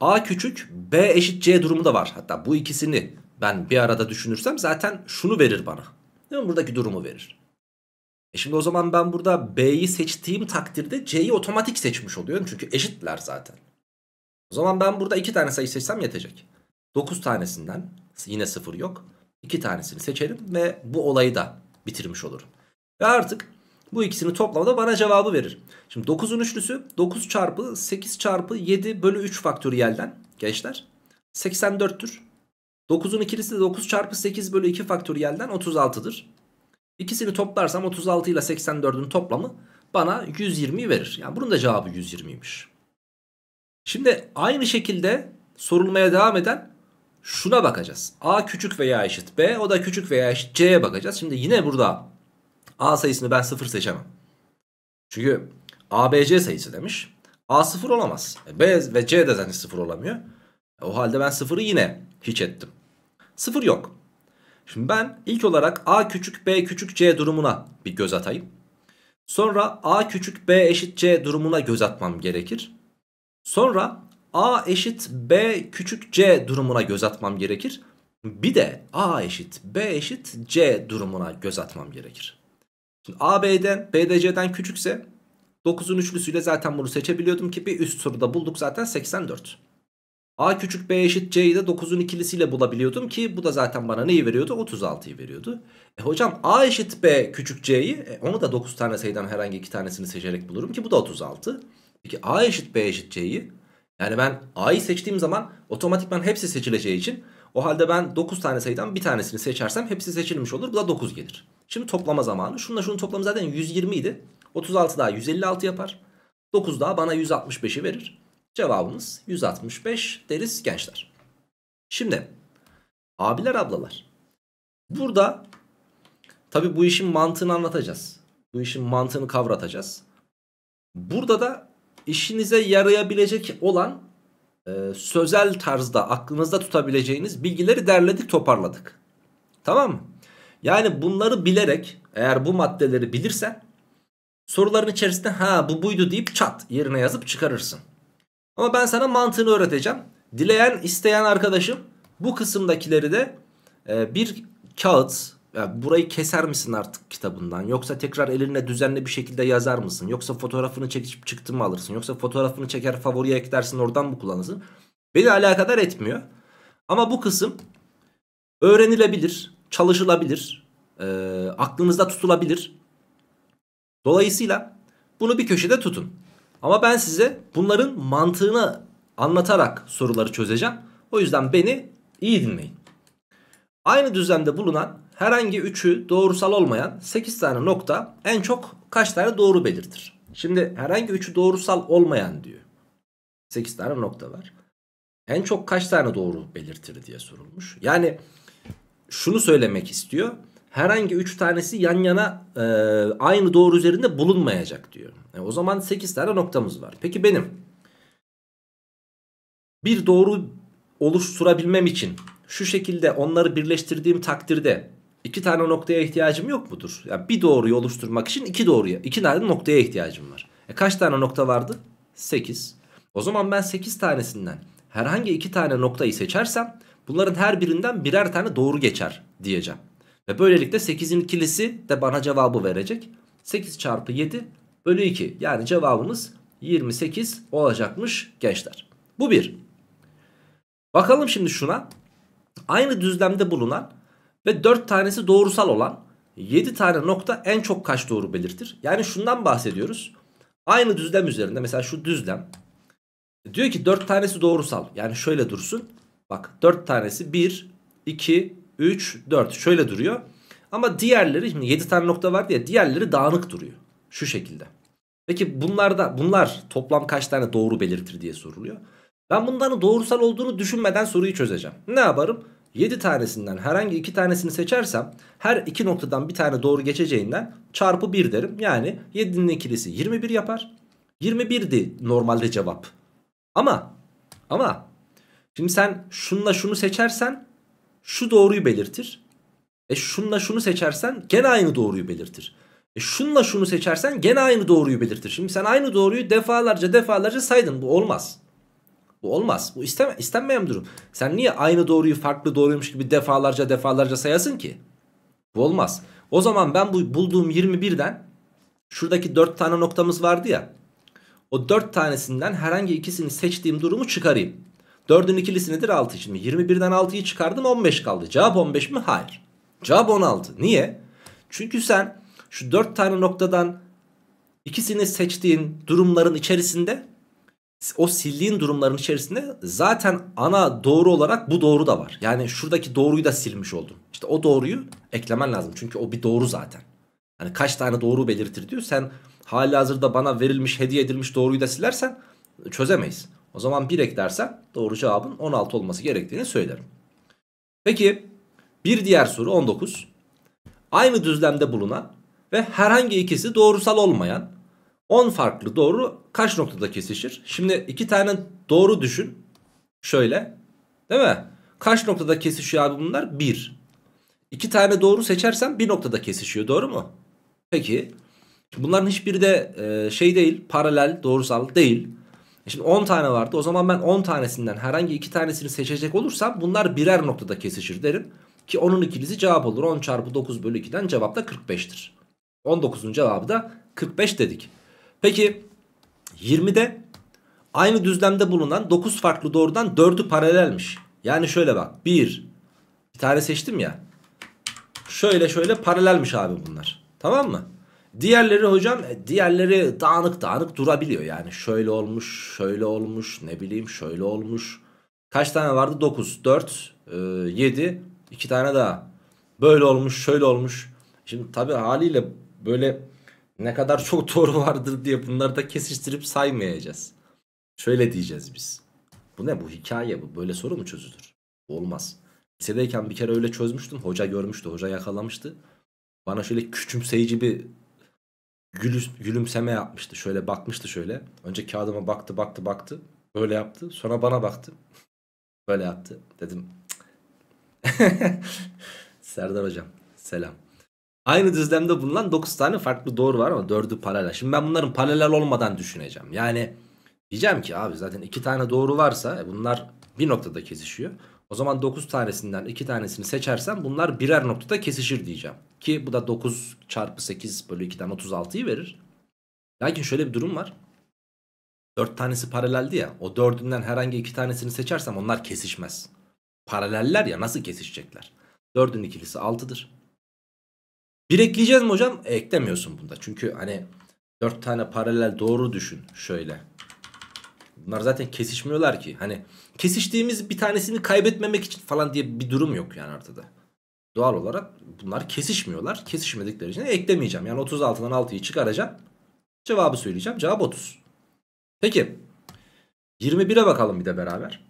A küçük B eşit C durumu da var. Hatta bu ikisini ben bir arada düşünürsem zaten şunu verir bana. Değil mi? Buradaki durumu verir. E şimdi o zaman ben burada B'yi seçtiğim takdirde C'yi otomatik seçmiş oluyorum. Çünkü eşitler zaten. O zaman ben burada iki tane sayı seçsem yetecek. 9 tanesinden yine 0 yok. 2 tanesini seçelim ve bu olayı da bitirmiş olurum. Ve artık bu ikisini toplamda bana cevabı verir. Şimdi 9'un üçlüsü 9 çarpı 8 çarpı 7 bölü 3 faktöriyelden gençler 84'tür. 9'un ikilisi de 9 çarpı 8 bölü 2 faktöriyelden 36'dır. İkisini toplarsam 36 ile 84'ün toplamı bana 120 verir. Yani bunun da cevabı 120'ymiş. Şimdi aynı şekilde sorulmaya devam eden şuna bakacağız. A küçük veya eşit B o da küçük veya eşit C'ye bakacağız. Şimdi yine burada A sayısını ben 0 seçemem. Çünkü ABC sayısı demiş. A 0 olamaz. E, B ve C de zaten 0 olamıyor. E, o halde ben 0'ı yine hiç ettim. Sıfır yok. Şimdi ben ilk olarak A küçük B küçük C durumuna bir göz atayım. Sonra A küçük B eşit C durumuna göz atmam gerekir. Sonra A eşit B küçük C durumuna göz atmam gerekir. Bir de A eşit B eşit C durumuna göz atmam gerekir. Şimdi A B'den B de C'den küçükse 9'un üçlüsüyle zaten bunu seçebiliyordum ki bir üst soruda bulduk zaten 84. A küçük B eşit C'yi de 9'un ikilisiyle bulabiliyordum ki bu da zaten bana neyi veriyordu? 36'yı veriyordu. E hocam A eşit B küçük C'yi e, onu da 9 tane sayıdan herhangi iki tanesini seçerek bulurum ki bu da 36. Peki A eşit B eşit C'yi yani ben A'yı seçtiğim zaman otomatikman hepsi seçileceği için o halde ben 9 tane sayıdan bir tanesini seçersem hepsi seçilmiş olur. Bu da 9 gelir. Şimdi toplama zamanı. Şununla şunun toplamı zaten 120 idi. 36 daha 156 yapar. 9 daha bana 165'i verir. Cevabımız 165 deriz gençler. Şimdi abiler ablalar. Burada tabi bu işin mantığını anlatacağız. Bu işin mantığını kavratacağız. Burada da işinize yarayabilecek olan e, sözel tarzda aklınızda tutabileceğiniz bilgileri derledik toparladık. Tamam mı? Yani bunları bilerek eğer bu maddeleri bilirsen soruların içerisinde ha bu buydu deyip çat yerine yazıp çıkarırsın. Ama ben sana mantığını öğreteceğim. Dileyen, isteyen arkadaşım bu kısımdakileri de e, bir kağıt yani burayı keser misin artık kitabından? Yoksa tekrar eline düzenli bir şekilde yazar mısın? Yoksa fotoğrafını çekip çıktın mı alırsın? Yoksa fotoğrafını çeker favoriye eklersin oradan mı kullanırsın? Beni alakadar etmiyor. Ama bu kısım öğrenilebilir, çalışılabilir, e, aklınızda tutulabilir. Dolayısıyla bunu bir köşede tutun. Ama ben size bunların mantığını anlatarak soruları çözeceğim. O yüzden beni iyi dinleyin. Aynı düzlemde bulunan herhangi üçü doğrusal olmayan 8 tane nokta en çok kaç tane doğru belirtir? Şimdi herhangi üçü doğrusal olmayan diyor. 8 tane nokta var. En çok kaç tane doğru belirtir diye sorulmuş. Yani şunu söylemek istiyor herhangi 3 tanesi yan yana e, aynı doğru üzerinde bulunmayacak diyor. Yani e, o zaman 8 tane noktamız var. Peki benim bir doğru oluşturabilmem için şu şekilde onları birleştirdiğim takdirde iki tane noktaya ihtiyacım yok mudur? Ya yani bir doğruyu oluşturmak için iki doğruya, iki tane noktaya ihtiyacım var. E kaç tane nokta vardı? 8. O zaman ben 8 tanesinden herhangi iki tane noktayı seçersem bunların her birinden birer tane doğru geçer diyeceğim. Ve böylelikle 8'in ikilisi de bana cevabı verecek. 8 çarpı 7 bölü 2. Yani cevabımız 28 olacakmış gençler. Bu bir. Bakalım şimdi şuna. Aynı düzlemde bulunan ve 4 tanesi doğrusal olan 7 tane nokta en çok kaç doğru belirtir? Yani şundan bahsediyoruz. Aynı düzlem üzerinde mesela şu düzlem. Diyor ki 4 tanesi doğrusal. Yani şöyle dursun. Bak 4 tanesi 1, 2, 3, 4 şöyle duruyor. Ama diğerleri şimdi 7 tane nokta var diye diğerleri dağınık duruyor. Şu şekilde. Peki bunlarda bunlar toplam kaç tane doğru belirtir diye soruluyor. Ben bunların doğrusal olduğunu düşünmeden soruyu çözeceğim. Ne yaparım? 7 tanesinden herhangi 2 tanesini seçersem her 2 noktadan bir tane doğru geçeceğinden çarpı 1 derim. Yani 7'nin ikilisi 21 yapar. 21'di normalde cevap. Ama ama şimdi sen şunla şunu seçersen şu doğruyu belirtir. E şunla şunu seçersen gene aynı doğruyu belirtir. E şunla şunu seçersen gene aynı doğruyu belirtir. Şimdi sen aynı doğruyu defalarca defalarca saydın. Bu olmaz. Bu olmaz. Bu isteme, istenmeyen bir durum. Sen niye aynı doğruyu farklı doğruymuş gibi defalarca defalarca sayasın ki? Bu olmaz. O zaman ben bu bulduğum 21'den şuradaki 4 tane noktamız vardı ya. O 4 tanesinden herhangi ikisini seçtiğim durumu çıkarayım. 4'ün ikilisi nedir? 6. Şimdi 21'den 6'yı çıkardım 15 kaldı. Cevap 15 mi? Hayır. Cevap 16. Niye? Çünkü sen şu 4 tane noktadan ikisini seçtiğin durumların içerisinde o sildiğin durumların içerisinde zaten ana doğru olarak bu doğru da var. Yani şuradaki doğruyu da silmiş oldun. İşte o doğruyu eklemen lazım. Çünkü o bir doğru zaten. Hani kaç tane doğru belirtir diyor. Sen hali hazırda bana verilmiş hediye edilmiş doğruyu da silersen çözemeyiz. O zaman 1 eklersen doğru cevabın 16 olması gerektiğini söylerim. Peki bir diğer soru 19. Aynı düzlemde bulunan ve herhangi ikisi doğrusal olmayan 10 farklı doğru kaç noktada kesişir? Şimdi iki tane doğru düşün. Şöyle. Değil mi? Kaç noktada kesişiyor bunlar? 1. İki tane doğru seçersen bir noktada kesişiyor. Doğru mu? Peki. Bunların hiçbiri de e, şey değil. Paralel, doğrusal değil. E şimdi 10 tane vardı. O zaman ben 10 tanesinden herhangi 2 tanesini seçecek olursam bunlar birer noktada kesişir derim. Ki onun ikilisi cevap olur. 10 çarpı 9 bölü 2'den cevap da 45'tir. 19'un cevabı da 45 dedik. Peki 20'de aynı düzlemde bulunan 9 farklı doğrudan 4'ü paralelmiş. Yani şöyle bak 1 bir tane seçtim ya. Şöyle şöyle paralelmiş abi bunlar. Tamam mı? Diğerleri hocam e, diğerleri dağınık dağınık durabiliyor. Yani şöyle olmuş, şöyle olmuş, ne bileyim şöyle olmuş. Kaç tane vardı? 9, 4, 7, 2 tane daha. Böyle olmuş, şöyle olmuş. Şimdi tabii haliyle böyle ne kadar çok doğru vardır diye bunları da kesiştirip saymayacağız. Şöyle diyeceğiz biz. Bu ne bu hikaye bu böyle soru mu çözülür? Olmaz. Lisedeyken bir kere öyle çözmüştüm. Hoca görmüştü, hoca yakalamıştı. Bana şöyle küçümseyici bir gülü, gülümseme yapmıştı. Şöyle bakmıştı şöyle. Önce kağıdıma baktı baktı baktı. Böyle yaptı. Sonra bana baktı. Böyle yaptı. Dedim. Serdar hocam selam. Aynı düzlemde bulunan 9 tane farklı doğru var ama 4'ü paralel. Şimdi ben bunların paralel olmadan düşüneceğim. Yani diyeceğim ki abi zaten 2 tane doğru varsa e bunlar bir noktada kesişiyor. O zaman 9 tanesinden 2 tanesini seçersem bunlar birer noktada kesişir diyeceğim. Ki bu da 9 çarpı 8 bölü 2'den 36'yı verir. Lakin şöyle bir durum var. 4 tanesi paraleldi ya. O 4'ünden herhangi 2 tanesini seçersem onlar kesişmez. Paraleller ya nasıl kesişecekler? 4'ün ikilisi 6'dır. Bir ekleyeceğiz mi hocam? E, eklemiyorsun bunda. Çünkü hani 4 tane paralel doğru düşün şöyle. Bunlar zaten kesişmiyorlar ki. Hani kesiştiğimiz bir tanesini kaybetmemek için falan diye bir durum yok yani ortada. Doğal olarak bunlar kesişmiyorlar. Kesişmedikleri için eklemeyeceğim. Yani 36'dan 6'yı çıkaracağım. Cevabı söyleyeceğim. Cevap 30. Peki 21'e bakalım bir de beraber.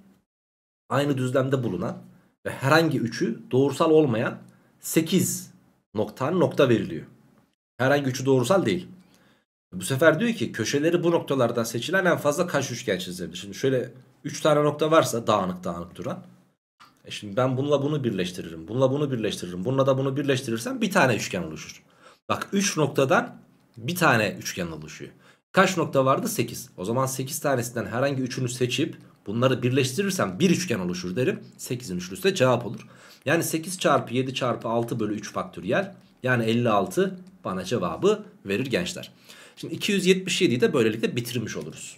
Aynı düzlemde bulunan ve herhangi üçü doğrusal olmayan 8 noktan nokta veriliyor. Herhangi üçü doğrusal değil. Bu sefer diyor ki köşeleri bu noktalardan seçilen en fazla kaç üçgen çizilebilir? Şimdi şöyle 3 tane nokta varsa dağınık dağınık duran. E şimdi ben bununla bunu birleştiririm. Bununla bunu birleştiririm. Bununla da bunu birleştirirsem bir tane üçgen oluşur. Bak 3 noktadan bir tane üçgen oluşuyor. Kaç nokta vardı? 8. O zaman 8 tanesinden herhangi üçünü seçip bunları birleştirirsem bir üçgen oluşur derim. 8'in üçlüsü de cevap olur. Yani 8 çarpı 7 çarpı 6 bölü 3 faktöriyel yani 56 bana cevabı verir gençler. Şimdi 277'yi de böylelikle bitirmiş oluruz.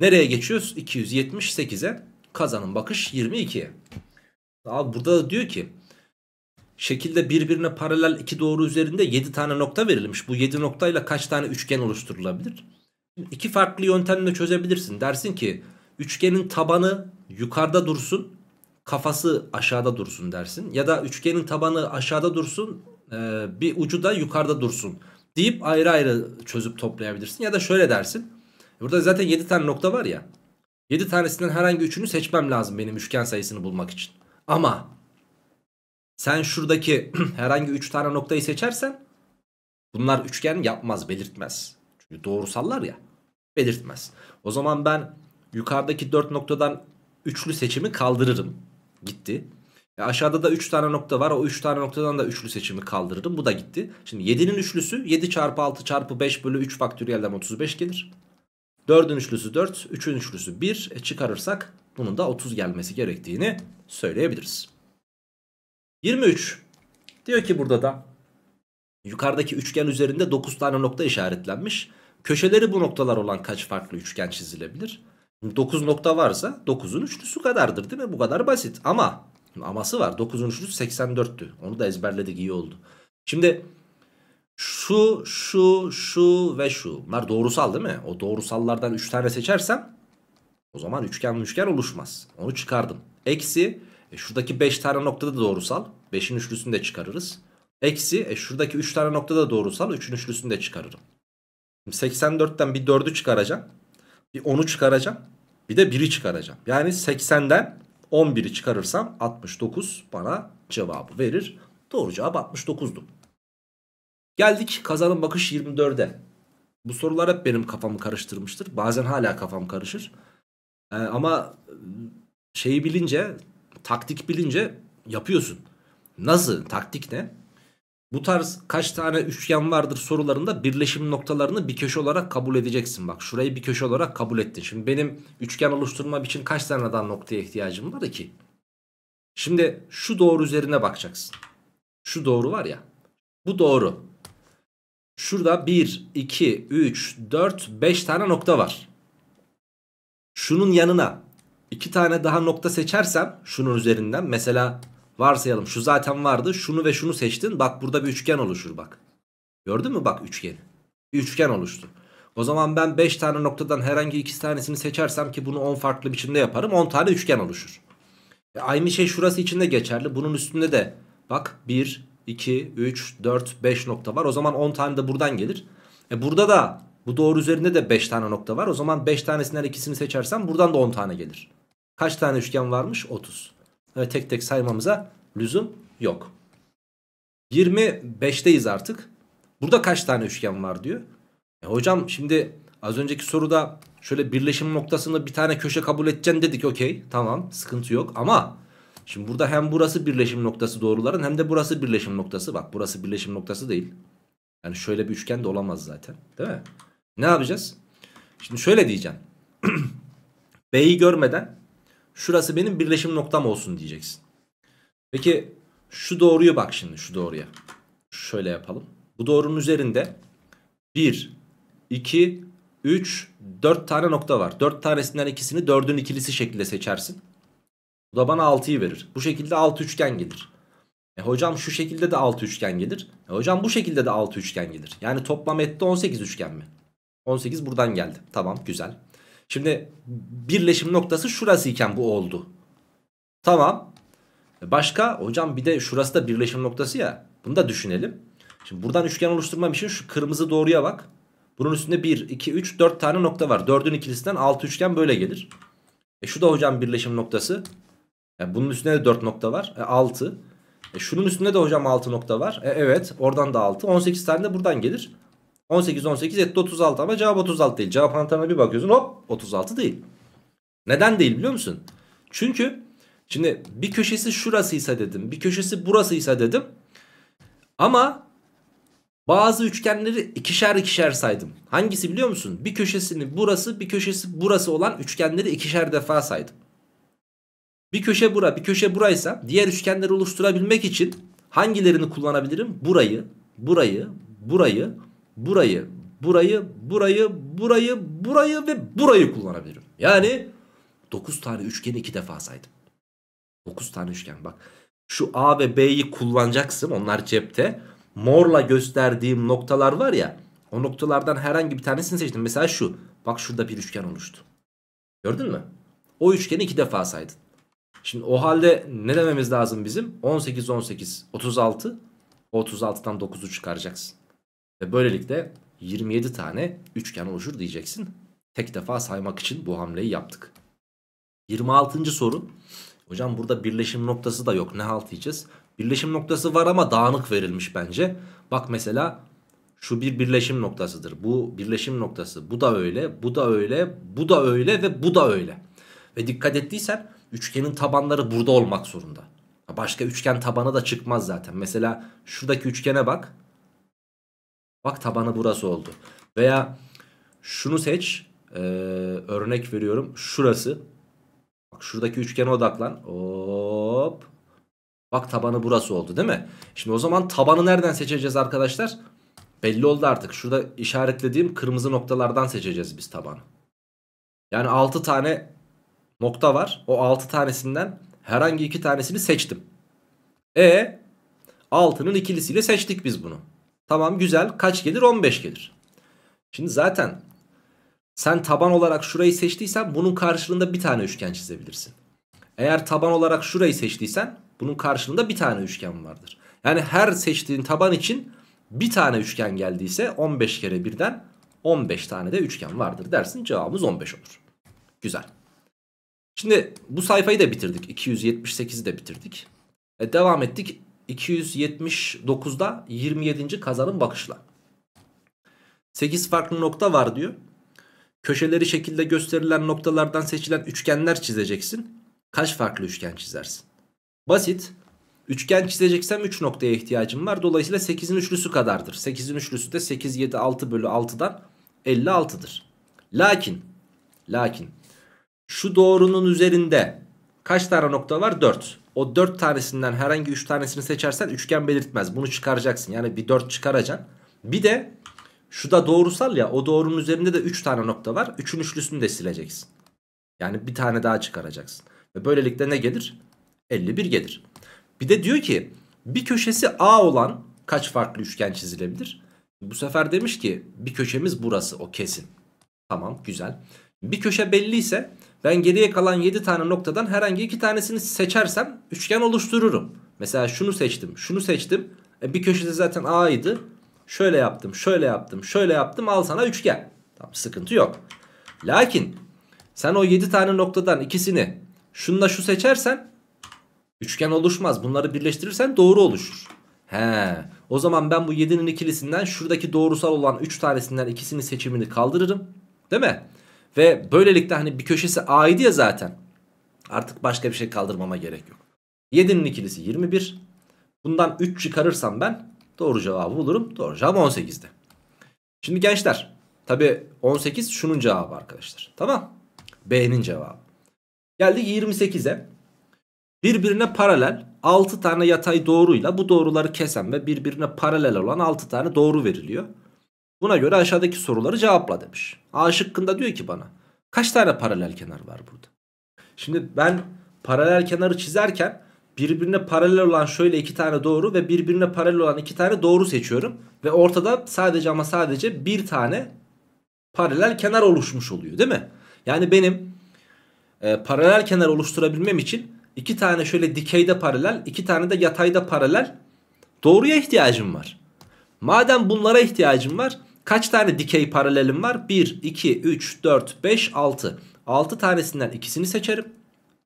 Nereye geçiyoruz? 278'e. Kazanın bakış 22'ye. Abi burada da diyor ki şekilde birbirine paralel iki doğru üzerinde 7 tane nokta verilmiş. Bu 7 noktayla kaç tane üçgen oluşturulabilir? İki farklı yöntemle çözebilirsin. Dersin ki üçgenin tabanı yukarıda dursun, kafası aşağıda dursun dersin. Ya da üçgenin tabanı aşağıda dursun, e, bir ucu da yukarıda dursun deyip ayrı ayrı çözüp toplayabilirsin. Ya da şöyle dersin. Burada zaten 7 tane nokta var ya. 7 tanesinden herhangi üçünü seçmem lazım benim üçgen sayısını bulmak için. Ama sen şuradaki herhangi 3 tane noktayı seçersen bunlar üçgen yapmaz belirtmez. Çünkü doğrusallar ya belirtmez. O zaman ben yukarıdaki 4 noktadan üçlü seçimi kaldırırım. Gitti. E aşağıda da 3 tane nokta var. O 3 tane noktadan da üçlü seçimi kaldırırım. Bu da gitti. Şimdi 7'nin üçlüsü 7 çarpı 6 çarpı 5 bölü 3 faktöriyelden 35 gelir. 4'ün üçlüsü 4, 3'ün üçlüsü 1 e çıkarırsak bunun da 30 gelmesi gerektiğini söyleyebiliriz. 23. Diyor ki burada da yukarıdaki üçgen üzerinde 9 tane nokta işaretlenmiş. Köşeleri bu noktalar olan kaç farklı üçgen çizilebilir? 9 nokta varsa 9'un üçlüsü kadardır değil mi? Bu kadar basit ama aması var. 9'un üçlüsü 84'tü. Onu da ezberledik iyi oldu. Şimdi şu, şu, şu ve şu. Bunlar doğrusal değil mi? O doğrusallardan 3 tane seçersem o zaman üçgen üçgen oluşmaz. Onu çıkardım. Eksi e, şuradaki 5 tane noktada da doğrusal. 5'in üçlüsünü de çıkarırız. Eksi e, şuradaki 3 tane noktada da doğrusal. 3'ün üçlüsünü de çıkarırım. 84'ten bir 4'ü çıkaracağım. Bir 10'u çıkaracağım. Bir de 1'i çıkaracağım. Yani 80'den 11'i çıkarırsam 69 bana cevabı verir. Doğru cevap 69'du. Geldik kazanın bakış 24'e. Bu sorular hep benim kafamı karıştırmıştır. Bazen hala kafam karışır. Ee, ama ıı, şeyi bilince, taktik bilince yapıyorsun. Nasıl? Taktik ne? Bu tarz kaç tane üçgen vardır sorularında birleşim noktalarını bir köşe olarak kabul edeceksin. Bak şurayı bir köşe olarak kabul ettin. Şimdi benim üçgen oluşturmam için kaç tane daha noktaya ihtiyacım var ki? Şimdi şu doğru üzerine bakacaksın. Şu doğru var ya. Bu doğru. Şurada 1, 2, 3, 4, 5 tane nokta var. Şunun yanına 2 tane daha nokta seçersem şunun üzerinden mesela varsayalım şu zaten vardı şunu ve şunu seçtin bak burada bir üçgen oluşur bak. Gördün mü bak üçgeni? Bir üçgen oluştu. O zaman ben 5 tane noktadan herhangi 2 tanesini seçersem ki bunu 10 farklı biçimde yaparım 10 tane üçgen oluşur. E aynı şey şurası için de geçerli. Bunun üstünde de bak 1, 2, 3, 4, 5 nokta var. O zaman 10 tane de buradan gelir. E burada da bu doğru üzerinde de 5 tane nokta var. O zaman 5 tanesinden ikisini seçersem buradan da 10 tane gelir. Kaç tane üçgen varmış? 30. Evet, tek tek saymamıza lüzum yok. 25'teyiz artık. Burada kaç tane üçgen var diyor. E hocam şimdi az önceki soruda şöyle birleşim noktasında bir tane köşe kabul edeceksin dedik. Okey tamam sıkıntı yok ama Şimdi burada hem burası birleşim noktası doğruların hem de burası birleşim noktası. Bak burası birleşim noktası değil. Yani şöyle bir üçgen de olamaz zaten. Değil mi? Ne yapacağız? Şimdi şöyle diyeceğim. B'yi görmeden şurası benim birleşim noktam olsun diyeceksin. Peki şu doğruyu bak şimdi şu doğruya. Şöyle yapalım. Bu doğrunun üzerinde 1, 2, 3, 4 tane nokta var. 4 tanesinden ikisini 4'ün ikilisi şekilde seçersin. Bu da bana 6'yı verir. Bu şekilde 6 üçgen gelir. E hocam şu şekilde de 6 üçgen gelir. E hocam bu şekilde de 6 üçgen gelir. Yani toplam etti 18 üçgen mi? 18 buradan geldi. Tamam güzel. Şimdi birleşim noktası şurası iken bu oldu. Tamam. E başka hocam bir de şurası da birleşim noktası ya. Bunu da düşünelim. Şimdi buradan üçgen oluşturmam için şu kırmızı doğruya bak. Bunun üstünde 1, 2, 3, 4 tane nokta var. 4'ün ikilisinden 6 üçgen böyle gelir. E şu da hocam birleşim noktası. Yani e, bunun üstünde de 4 nokta var. E, 6. E, şunun üstünde de hocam 6 nokta var. E, evet oradan da 6. 18 tane de buradan gelir. 18 18 etti 36 ama cevap 36 değil. Cevap anahtarına bir bakıyorsun hop 36 değil. Neden değil biliyor musun? Çünkü şimdi bir köşesi şurasıysa dedim. Bir köşesi burasıysa dedim. Ama bazı üçgenleri ikişer ikişer saydım. Hangisi biliyor musun? Bir köşesini burası bir köşesi burası olan üçgenleri ikişer defa saydım. Bir köşe bura bir köşe buraysa diğer üçgenleri oluşturabilmek için hangilerini kullanabilirim? Burayı, burayı, burayı, burayı, burayı, burayı, burayı, burayı ve burayı kullanabilirim. Yani 9 tane üçgeni 2 defa saydım. 9 tane üçgen bak. Şu A ve B'yi kullanacaksın onlar cepte. Morla gösterdiğim noktalar var ya o noktalardan herhangi bir tanesini seçtim. Mesela şu bak şurada bir üçgen oluştu. Gördün mü? O üçgeni 2 defa saydın. Şimdi o halde ne dememiz lazım bizim? 18, 18, 36. 36'dan 9'u çıkaracaksın. Ve böylelikle 27 tane üçgen oluşur diyeceksin. Tek defa saymak için bu hamleyi yaptık. 26. soru. Hocam burada birleşim noktası da yok. Ne halt yiyeceğiz? Birleşim noktası var ama dağınık verilmiş bence. Bak mesela şu bir birleşim noktasıdır. Bu birleşim noktası. Bu da öyle, bu da öyle, bu da öyle ve bu da öyle. Ve dikkat ettiysen Üçgenin tabanları burada olmak zorunda. Başka üçgen tabanı da çıkmaz zaten. Mesela şuradaki üçgene bak. Bak tabanı burası oldu. Veya şunu seç. Ee, örnek veriyorum. Şurası. Bak şuradaki üçgene odaklan. Hop. Bak tabanı burası oldu değil mi? Şimdi o zaman tabanı nereden seçeceğiz arkadaşlar? Belli oldu artık. Şurada işaretlediğim kırmızı noktalardan seçeceğiz biz tabanı. Yani 6 tane nokta var. O 6 tanesinden herhangi 2 tanesini seçtim. E 6'nın ikilisiyle seçtik biz bunu. Tamam güzel. Kaç gelir? 15 gelir. Şimdi zaten sen taban olarak şurayı seçtiysen bunun karşılığında bir tane üçgen çizebilirsin. Eğer taban olarak şurayı seçtiysen bunun karşılığında bir tane üçgen vardır. Yani her seçtiğin taban için bir tane üçgen geldiyse 15 kere birden 15 tane de üçgen vardır dersin. Cevabımız 15 olur. Güzel. Şimdi bu sayfayı da bitirdik. 278'i de bitirdik. E, devam ettik. 279'da 27. kazanın bakışla. 8 farklı nokta var diyor. Köşeleri şekilde gösterilen noktalardan seçilen üçgenler çizeceksin. Kaç farklı üçgen çizersin? Basit. Üçgen çizeceksem 3 noktaya ihtiyacım var. Dolayısıyla 8'in üçlüsü kadardır. 8'in üçlüsü de 8, 7, 6 bölü 6'dan 56'dır. Lakin, lakin şu doğrunun üzerinde kaç tane nokta var? 4. O 4 tanesinden herhangi 3 tanesini seçersen üçgen belirtmez. Bunu çıkaracaksın. Yani bir 4 çıkaracaksın. Bir de şu da doğrusal ya o doğrunun üzerinde de 3 tane nokta var. 3'ün üçlüsünü de sileceksin. Yani bir tane daha çıkaracaksın. Ve böylelikle ne gelir? 51 gelir. Bir de diyor ki bir köşesi A olan kaç farklı üçgen çizilebilir? Bu sefer demiş ki bir köşemiz burası o kesin. Tamam güzel. Bir köşe belli ise ben geriye kalan 7 tane noktadan herhangi 2 tanesini seçersem üçgen oluştururum. Mesela şunu seçtim, şunu seçtim. E bir köşede zaten A'ydı. Şöyle yaptım, şöyle yaptım, şöyle yaptım. Al sana üçgen. Tamam sıkıntı yok. Lakin sen o 7 tane noktadan ikisini şunla şu seçersen üçgen oluşmaz. Bunları birleştirirsen doğru oluşur. He. O zaman ben bu 7'nin ikilisinden şuradaki doğrusal olan 3 tanesinden ikisini seçimini kaldırırım. Değil mi? Ve böylelikle hani bir köşesi A'ydı ya zaten. Artık başka bir şey kaldırmama gerek yok. 7'nin ikilisi 21. Bundan 3 çıkarırsam ben doğru cevabı bulurum. Doğru cevap 18'di. Şimdi gençler tabi 18 şunun cevabı arkadaşlar. Tamam. B'nin cevabı. Geldik 28'e. Birbirine paralel 6 tane yatay doğruyla bu doğruları kesen ve birbirine paralel olan 6 tane doğru veriliyor. Buna göre aşağıdaki soruları cevapla demiş. A şıkkında diyor ki bana kaç tane paralel kenar var burada? Şimdi ben paralel kenarı çizerken birbirine paralel olan şöyle iki tane doğru ve birbirine paralel olan iki tane doğru seçiyorum. Ve ortada sadece ama sadece bir tane paralel kenar oluşmuş oluyor değil mi? Yani benim e, paralel kenar oluşturabilmem için iki tane şöyle dikeyde paralel iki tane de yatayda paralel doğruya ihtiyacım var. Madem bunlara ihtiyacım var Kaç tane dikey paralelim var? 1, 2, 3, 4, 5, 6. 6 tanesinden ikisini seçerim.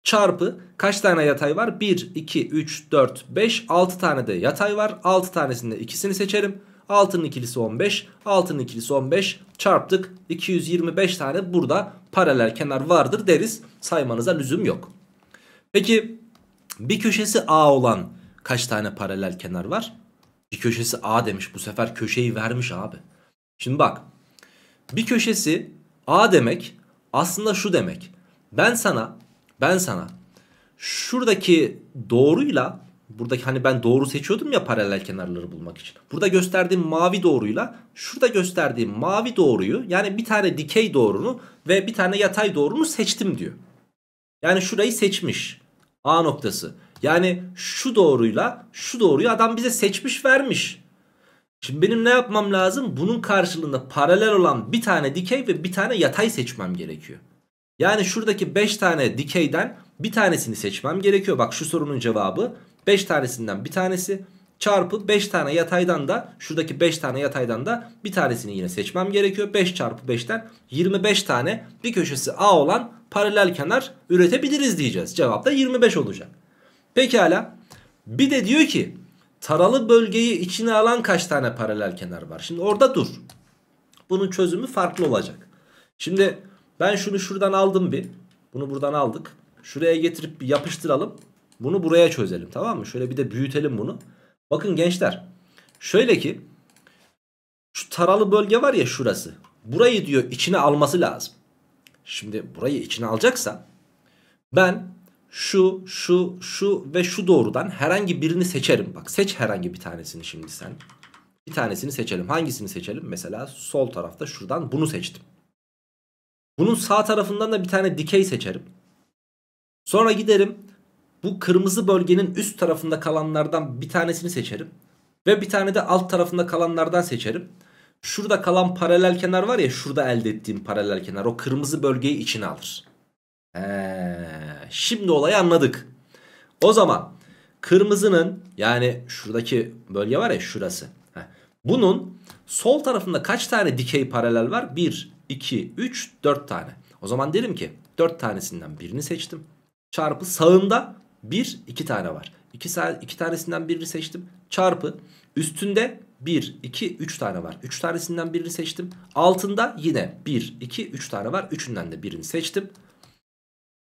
Çarpı kaç tane yatay var? 1, 2, 3, 4, 5, 6 tane de yatay var. 6 tanesinden ikisini seçerim. 6'nın ikilisi 15, 6'nın ikilisi 15 çarptık. 225 tane burada paralel kenar vardır deriz. Saymanıza lüzum yok. Peki bir köşesi A olan kaç tane paralel kenar var? Bir köşesi A demiş bu sefer köşeyi vermiş abi. Şimdi bak bir köşesi A demek aslında şu demek. Ben sana ben sana şuradaki doğruyla buradaki hani ben doğru seçiyordum ya paralel kenarları bulmak için. Burada gösterdiğim mavi doğruyla şurada gösterdiğim mavi doğruyu yani bir tane dikey doğrunu ve bir tane yatay doğrunu seçtim diyor. Yani şurayı seçmiş. A noktası. Yani şu doğruyla şu doğruyu adam bize seçmiş vermiş. Şimdi benim ne yapmam lazım? Bunun karşılığında paralel olan bir tane dikey ve bir tane yatay seçmem gerekiyor. Yani şuradaki 5 tane dikeyden bir tanesini seçmem gerekiyor. Bak şu sorunun cevabı 5 tanesinden bir tanesi çarpı 5 tane yataydan da şuradaki 5 tane yataydan da bir tanesini yine seçmem gerekiyor. 5 çarpı 5'ten 25 tane bir köşesi A olan paralel kenar üretebiliriz diyeceğiz. Cevap da 25 olacak. Pekala bir de diyor ki Taralı bölgeyi içine alan kaç tane paralel kenar var? Şimdi orada dur. Bunun çözümü farklı olacak. Şimdi ben şunu şuradan aldım bir. Bunu buradan aldık. Şuraya getirip bir yapıştıralım. Bunu buraya çözelim tamam mı? Şöyle bir de büyütelim bunu. Bakın gençler. Şöyle ki şu taralı bölge var ya şurası. Burayı diyor içine alması lazım. Şimdi burayı içine alacaksa ben şu, şu, şu ve şu doğrudan herhangi birini seçerim. Bak seç herhangi bir tanesini şimdi sen. Bir tanesini seçelim. Hangisini seçelim? Mesela sol tarafta şuradan bunu seçtim. Bunun sağ tarafından da bir tane dikey seçerim. Sonra giderim bu kırmızı bölgenin üst tarafında kalanlardan bir tanesini seçerim. Ve bir tane de alt tarafında kalanlardan seçerim. Şurada kalan paralel kenar var ya şurada elde ettiğim paralel kenar o kırmızı bölgeyi içine alır. He, şimdi olayı anladık. O zaman kırmızının yani şuradaki bölge var ya şurası. Heh, bunun sol tarafında kaç tane dikey paralel var? 1, 2, 3, 4 tane. O zaman derim ki 4 tanesinden birini seçtim. Çarpı sağında 1, 2 tane var. 2, 2 tanesinden birini seçtim. Çarpı üstünde 1, 2, 3 tane var. 3 tanesinden birini seçtim. Altında yine 1, 2, 3 tane var. Üçünden de birini seçtim.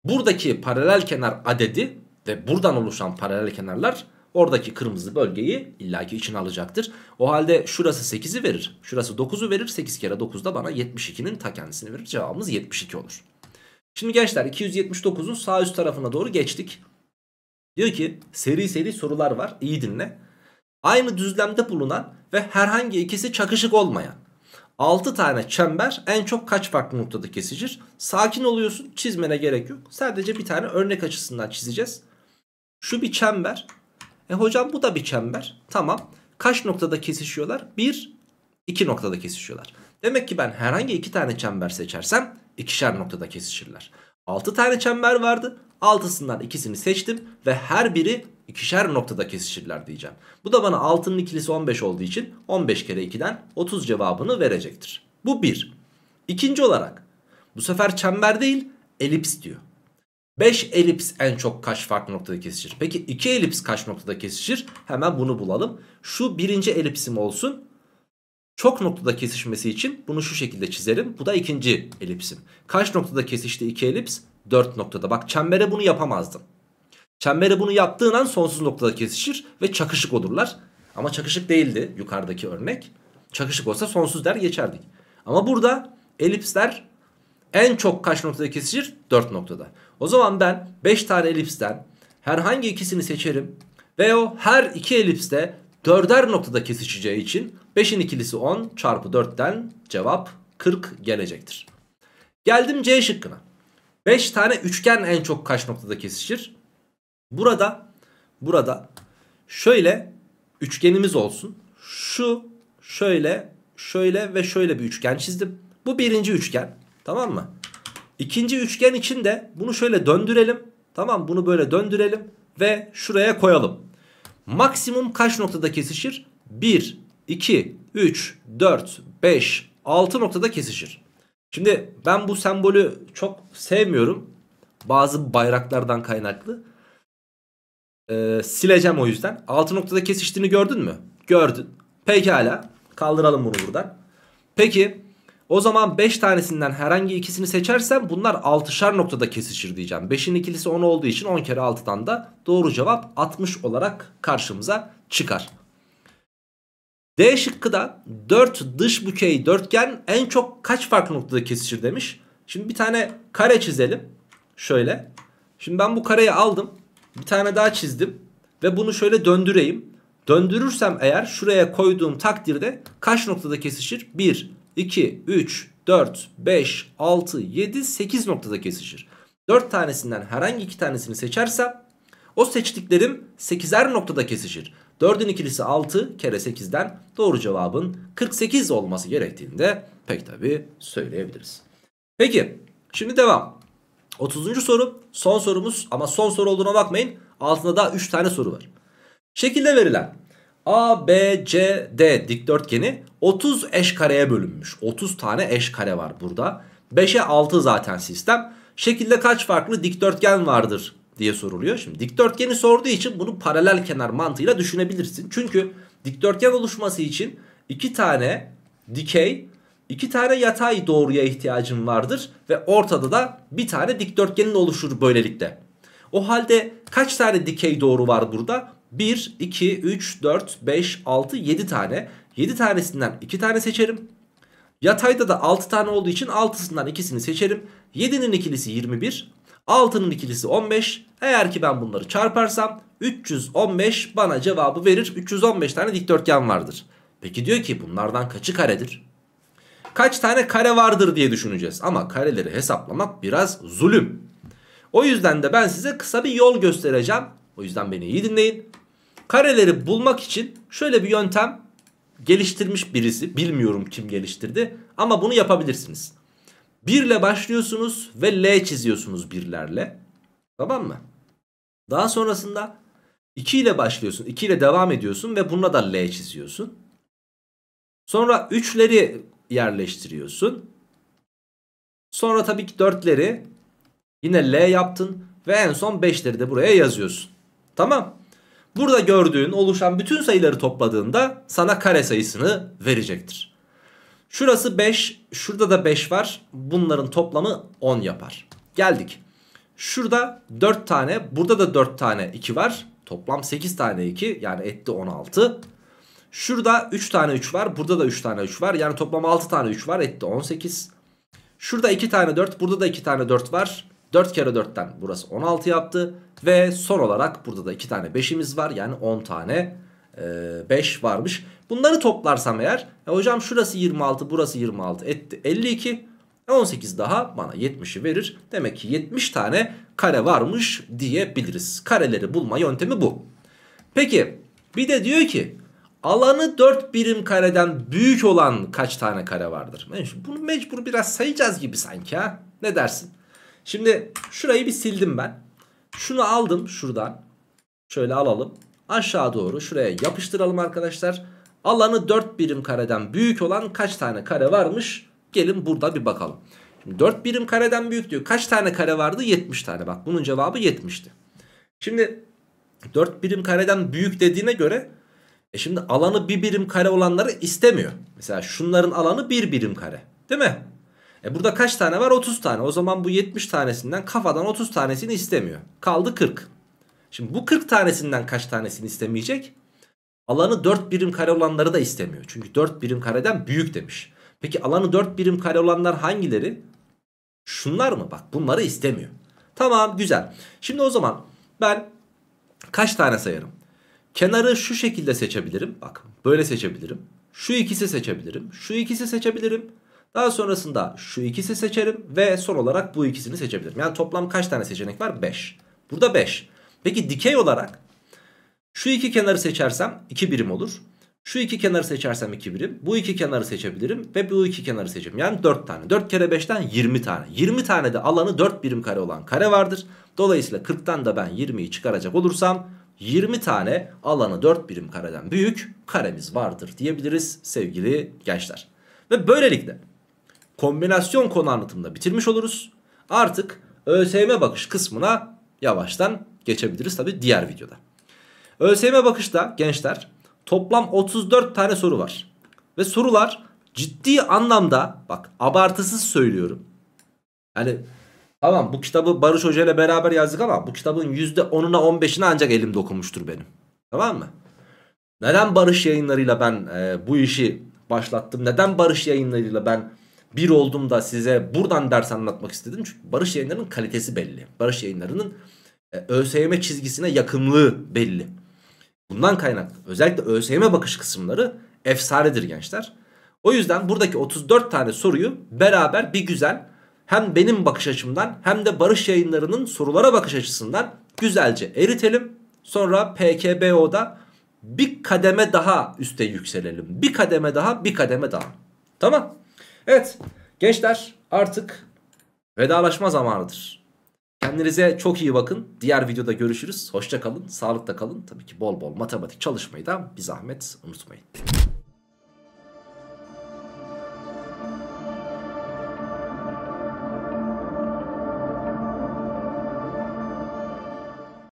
Buradaki paralel kenar adedi ve buradan oluşan paralel kenarlar oradaki kırmızı bölgeyi illaki içine alacaktır. O halde şurası 8'i verir. Şurası 9'u verir. 8 kere 9 da bana 72'nin ta kendisini verir. Cevabımız 72 olur. Şimdi gençler 279'un sağ üst tarafına doğru geçtik. Diyor ki seri seri sorular var. İyi dinle. Aynı düzlemde bulunan ve herhangi ikisi çakışık olmayan 6 tane çember en çok kaç farklı noktada kesişir? Sakin oluyorsun çizmene gerek yok. Sadece bir tane örnek açısından çizeceğiz. Şu bir çember. E hocam bu da bir çember. Tamam. Kaç noktada kesişiyorlar? 1, 2 noktada kesişiyorlar. Demek ki ben herhangi 2 tane çember seçersem ikişer noktada kesişirler. 6 tane çember vardı. 6'sından ikisini seçtim ve her biri ikişer noktada kesişirler diyeceğim. Bu da bana 6'nın ikilisi 15 olduğu için 15 kere 2'den 30 cevabını verecektir. Bu bir. İkinci olarak bu sefer çember değil elips diyor. 5 elips en çok kaç farklı noktada kesişir? Peki 2 elips kaç noktada kesişir? Hemen bunu bulalım. Şu birinci elipsim olsun. Çok noktada kesişmesi için bunu şu şekilde çizerim. Bu da ikinci elipsim. Kaç noktada kesişti 2 elips? 4 noktada. Bak çembere bunu yapamazdım. Çembere bunu yaptığın an sonsuz noktada kesişir ve çakışık olurlar. Ama çakışık değildi yukarıdaki örnek. Çakışık olsa sonsuz der geçerdik. Ama burada elipsler en çok kaç noktada kesişir? 4 noktada. O zaman ben 5 tane elipsten herhangi ikisini seçerim. Ve o her iki elipste dörder noktada kesişeceği için 5'in ikilisi 10 çarpı 4'ten cevap 40 gelecektir. Geldim C şıkkına. 5 tane üçgen en çok kaç noktada kesişir? Burada burada şöyle üçgenimiz olsun. Şu şöyle şöyle ve şöyle bir üçgen çizdim. Bu birinci üçgen. Tamam mı? İkinci üçgen için de bunu şöyle döndürelim. Tamam bunu böyle döndürelim ve şuraya koyalım. Maksimum kaç noktada kesişir? 1, 2, 3, 4, 5, 6 noktada kesişir. Şimdi ben bu sembolü çok sevmiyorum. Bazı bayraklardan kaynaklı. Ee, sileceğim o yüzden. 6 noktada kesiştiğini gördün mü? Gördün. Pekala. Kaldıralım bunu buradan. Peki o zaman 5 tanesinden herhangi ikisini seçersem bunlar 6'şar noktada kesişir diyeceğim. 5'in ikilisi 10 olduğu için 10 kere 6'dan da doğru cevap 60 olarak karşımıza çıkar. D şıkkıda 4 dış bükey dörtgen en çok kaç farklı noktada kesişir demiş. Şimdi bir tane kare çizelim. Şöyle. Şimdi ben bu kareyi aldım bir tane daha çizdim ve bunu şöyle döndüreyim. Döndürürsem eğer şuraya koyduğum takdirde kaç noktada kesişir? 1, 2, 3, 4, 5, 6, 7, 8 noktada kesişir. 4 tanesinden herhangi 2 tanesini seçersem o seçtiklerim 8'er noktada kesişir. 4'ün ikilisi 6 kere 8'den doğru cevabın 48 olması gerektiğini de pek tabi söyleyebiliriz. Peki şimdi devam. 30. soru son sorumuz ama son soru olduğuna bakmayın. Altında daha 3 tane soru var. Şekilde verilen A, B, C, D dikdörtgeni 30 eş kareye bölünmüş. 30 tane eş kare var burada. 5'e 6 zaten sistem. Şekilde kaç farklı dikdörtgen vardır diye soruluyor. Şimdi dikdörtgeni sorduğu için bunu paralel kenar mantığıyla düşünebilirsin. Çünkü dikdörtgen oluşması için 2 tane dikey İki tane yatay doğruya ihtiyacım vardır ve ortada da bir tane dikdörtgenin oluşur böylelikle. O halde kaç tane dikey doğru var burada? 1, 2, 3, 4, 5, 6, 7 tane. 7 tanesinden 2 tane seçerim. Yatayda da 6 tane olduğu için 6'sından ikisini seçerim. 7'nin ikilisi 21, 6'nın ikilisi 15. Eğer ki ben bunları çarparsam 315 bana cevabı verir. 315 tane dikdörtgen vardır. Peki diyor ki bunlardan kaçı karedir? kaç tane kare vardır diye düşüneceğiz. Ama kareleri hesaplamak biraz zulüm. O yüzden de ben size kısa bir yol göstereceğim. O yüzden beni iyi dinleyin. Kareleri bulmak için şöyle bir yöntem geliştirmiş birisi. Bilmiyorum kim geliştirdi ama bunu yapabilirsiniz. 1 ile başlıyorsunuz ve L çiziyorsunuz birlerle. Tamam mı? Daha sonrasında 2 ile başlıyorsun. 2 ile devam ediyorsun ve bununla da L çiziyorsun. Sonra 3'leri yerleştiriyorsun. Sonra tabii ki dörtleri yine L yaptın ve en son beşleri de buraya yazıyorsun. Tamam. Burada gördüğün oluşan bütün sayıları topladığında sana kare sayısını verecektir. Şurası 5, şurada da 5 var. Bunların toplamı 10 yapar. Geldik. Şurada 4 tane, burada da 4 tane 2 var. Toplam 8 tane 2 yani etti 16. Şurada 3 tane 3 var. Burada da 3 tane 3 var. Yani toplam 6 tane 3 var. Etti 18. Şurada 2 tane 4. Burada da 2 tane 4 var. 4 kere 4'ten burası 16 yaptı. Ve son olarak burada da 2 tane 5'imiz var. Yani 10 tane 5 e, varmış. Bunları toplarsam eğer. E hocam şurası 26 burası 26 etti 52. 18 e, daha bana 70'i verir. Demek ki 70 tane kare varmış diyebiliriz. Kareleri bulma yöntemi bu. Peki bir de diyor ki alanı 4 birim kareden büyük olan kaç tane kare vardır? bunu mecbur biraz sayacağız gibi sanki ha. Ne dersin? Şimdi şurayı bir sildim ben. Şunu aldım şuradan. Şöyle alalım. Aşağı doğru şuraya yapıştıralım arkadaşlar. Alanı 4 birim kareden büyük olan kaç tane kare varmış? Gelin burada bir bakalım. Şimdi 4 birim kareden büyük diyor. Kaç tane kare vardı? 70 tane. Bak bunun cevabı 70'ti. Şimdi 4 birim kareden büyük dediğine göre e şimdi alanı bir birim kare olanları istemiyor. Mesela şunların alanı bir birim kare. Değil mi? E burada kaç tane var? 30 tane. O zaman bu 70 tanesinden kafadan 30 tanesini istemiyor. Kaldı 40. Şimdi bu 40 tanesinden kaç tanesini istemeyecek? Alanı 4 birim kare olanları da istemiyor. Çünkü 4 birim kareden büyük demiş. Peki alanı 4 birim kare olanlar hangileri? Şunlar mı? Bak bunları istemiyor. Tamam güzel. Şimdi o zaman ben kaç tane sayarım? Kenarı şu şekilde seçebilirim. Bak böyle seçebilirim. Şu ikisi seçebilirim. Şu ikisi seçebilirim. Daha sonrasında şu ikisi seçerim ve son olarak bu ikisini seçebilirim. Yani toplam kaç tane seçenek var? 5. Burada 5. Peki dikey olarak şu iki kenarı seçersem 2 birim olur. Şu iki kenarı seçersem 2 birim. Bu iki kenarı seçebilirim ve bu iki kenarı seçebilirim. Yani 4 tane. 4 kere 5'ten 20 tane. 20 tane de alanı 4 birim kare olan kare vardır. Dolayısıyla 40'tan da ben 20'yi çıkaracak olursam 20 tane alanı 4 birim kareden büyük karemiz vardır diyebiliriz sevgili gençler. Ve böylelikle kombinasyon konu anlatımında bitirmiş oluruz. Artık ÖSYM bakış kısmına yavaştan geçebiliriz tabi diğer videoda. ÖSYM bakışta gençler toplam 34 tane soru var. Ve sorular ciddi anlamda bak abartısız söylüyorum. Yani Tamam bu kitabı Barış Hoca ile beraber yazdık ama bu kitabın %10'una 15'ine ancak elim dokunmuştur benim. Tamam mı? Neden Barış yayınlarıyla ben e, bu işi başlattım? Neden Barış yayınlarıyla ben bir oldum da size buradan ders anlatmak istedim? Çünkü Barış yayınlarının kalitesi belli. Barış yayınlarının e, ÖSYM çizgisine yakınlığı belli. Bundan kaynaklı özellikle ÖSYM bakış kısımları efsanedir gençler. O yüzden buradaki 34 tane soruyu beraber bir güzel hem benim bakış açımdan hem de Barış yayınlarının sorulara bakış açısından güzelce eritelim. Sonra PKBO'da bir kademe daha üste yükselelim. Bir kademe daha bir kademe daha. Tamam. Evet gençler artık vedalaşma zamanıdır. Kendinize çok iyi bakın. Diğer videoda görüşürüz. Hoşçakalın, Sağlıkta kalın. Tabii ki bol bol matematik çalışmayı da bir zahmet unutmayın.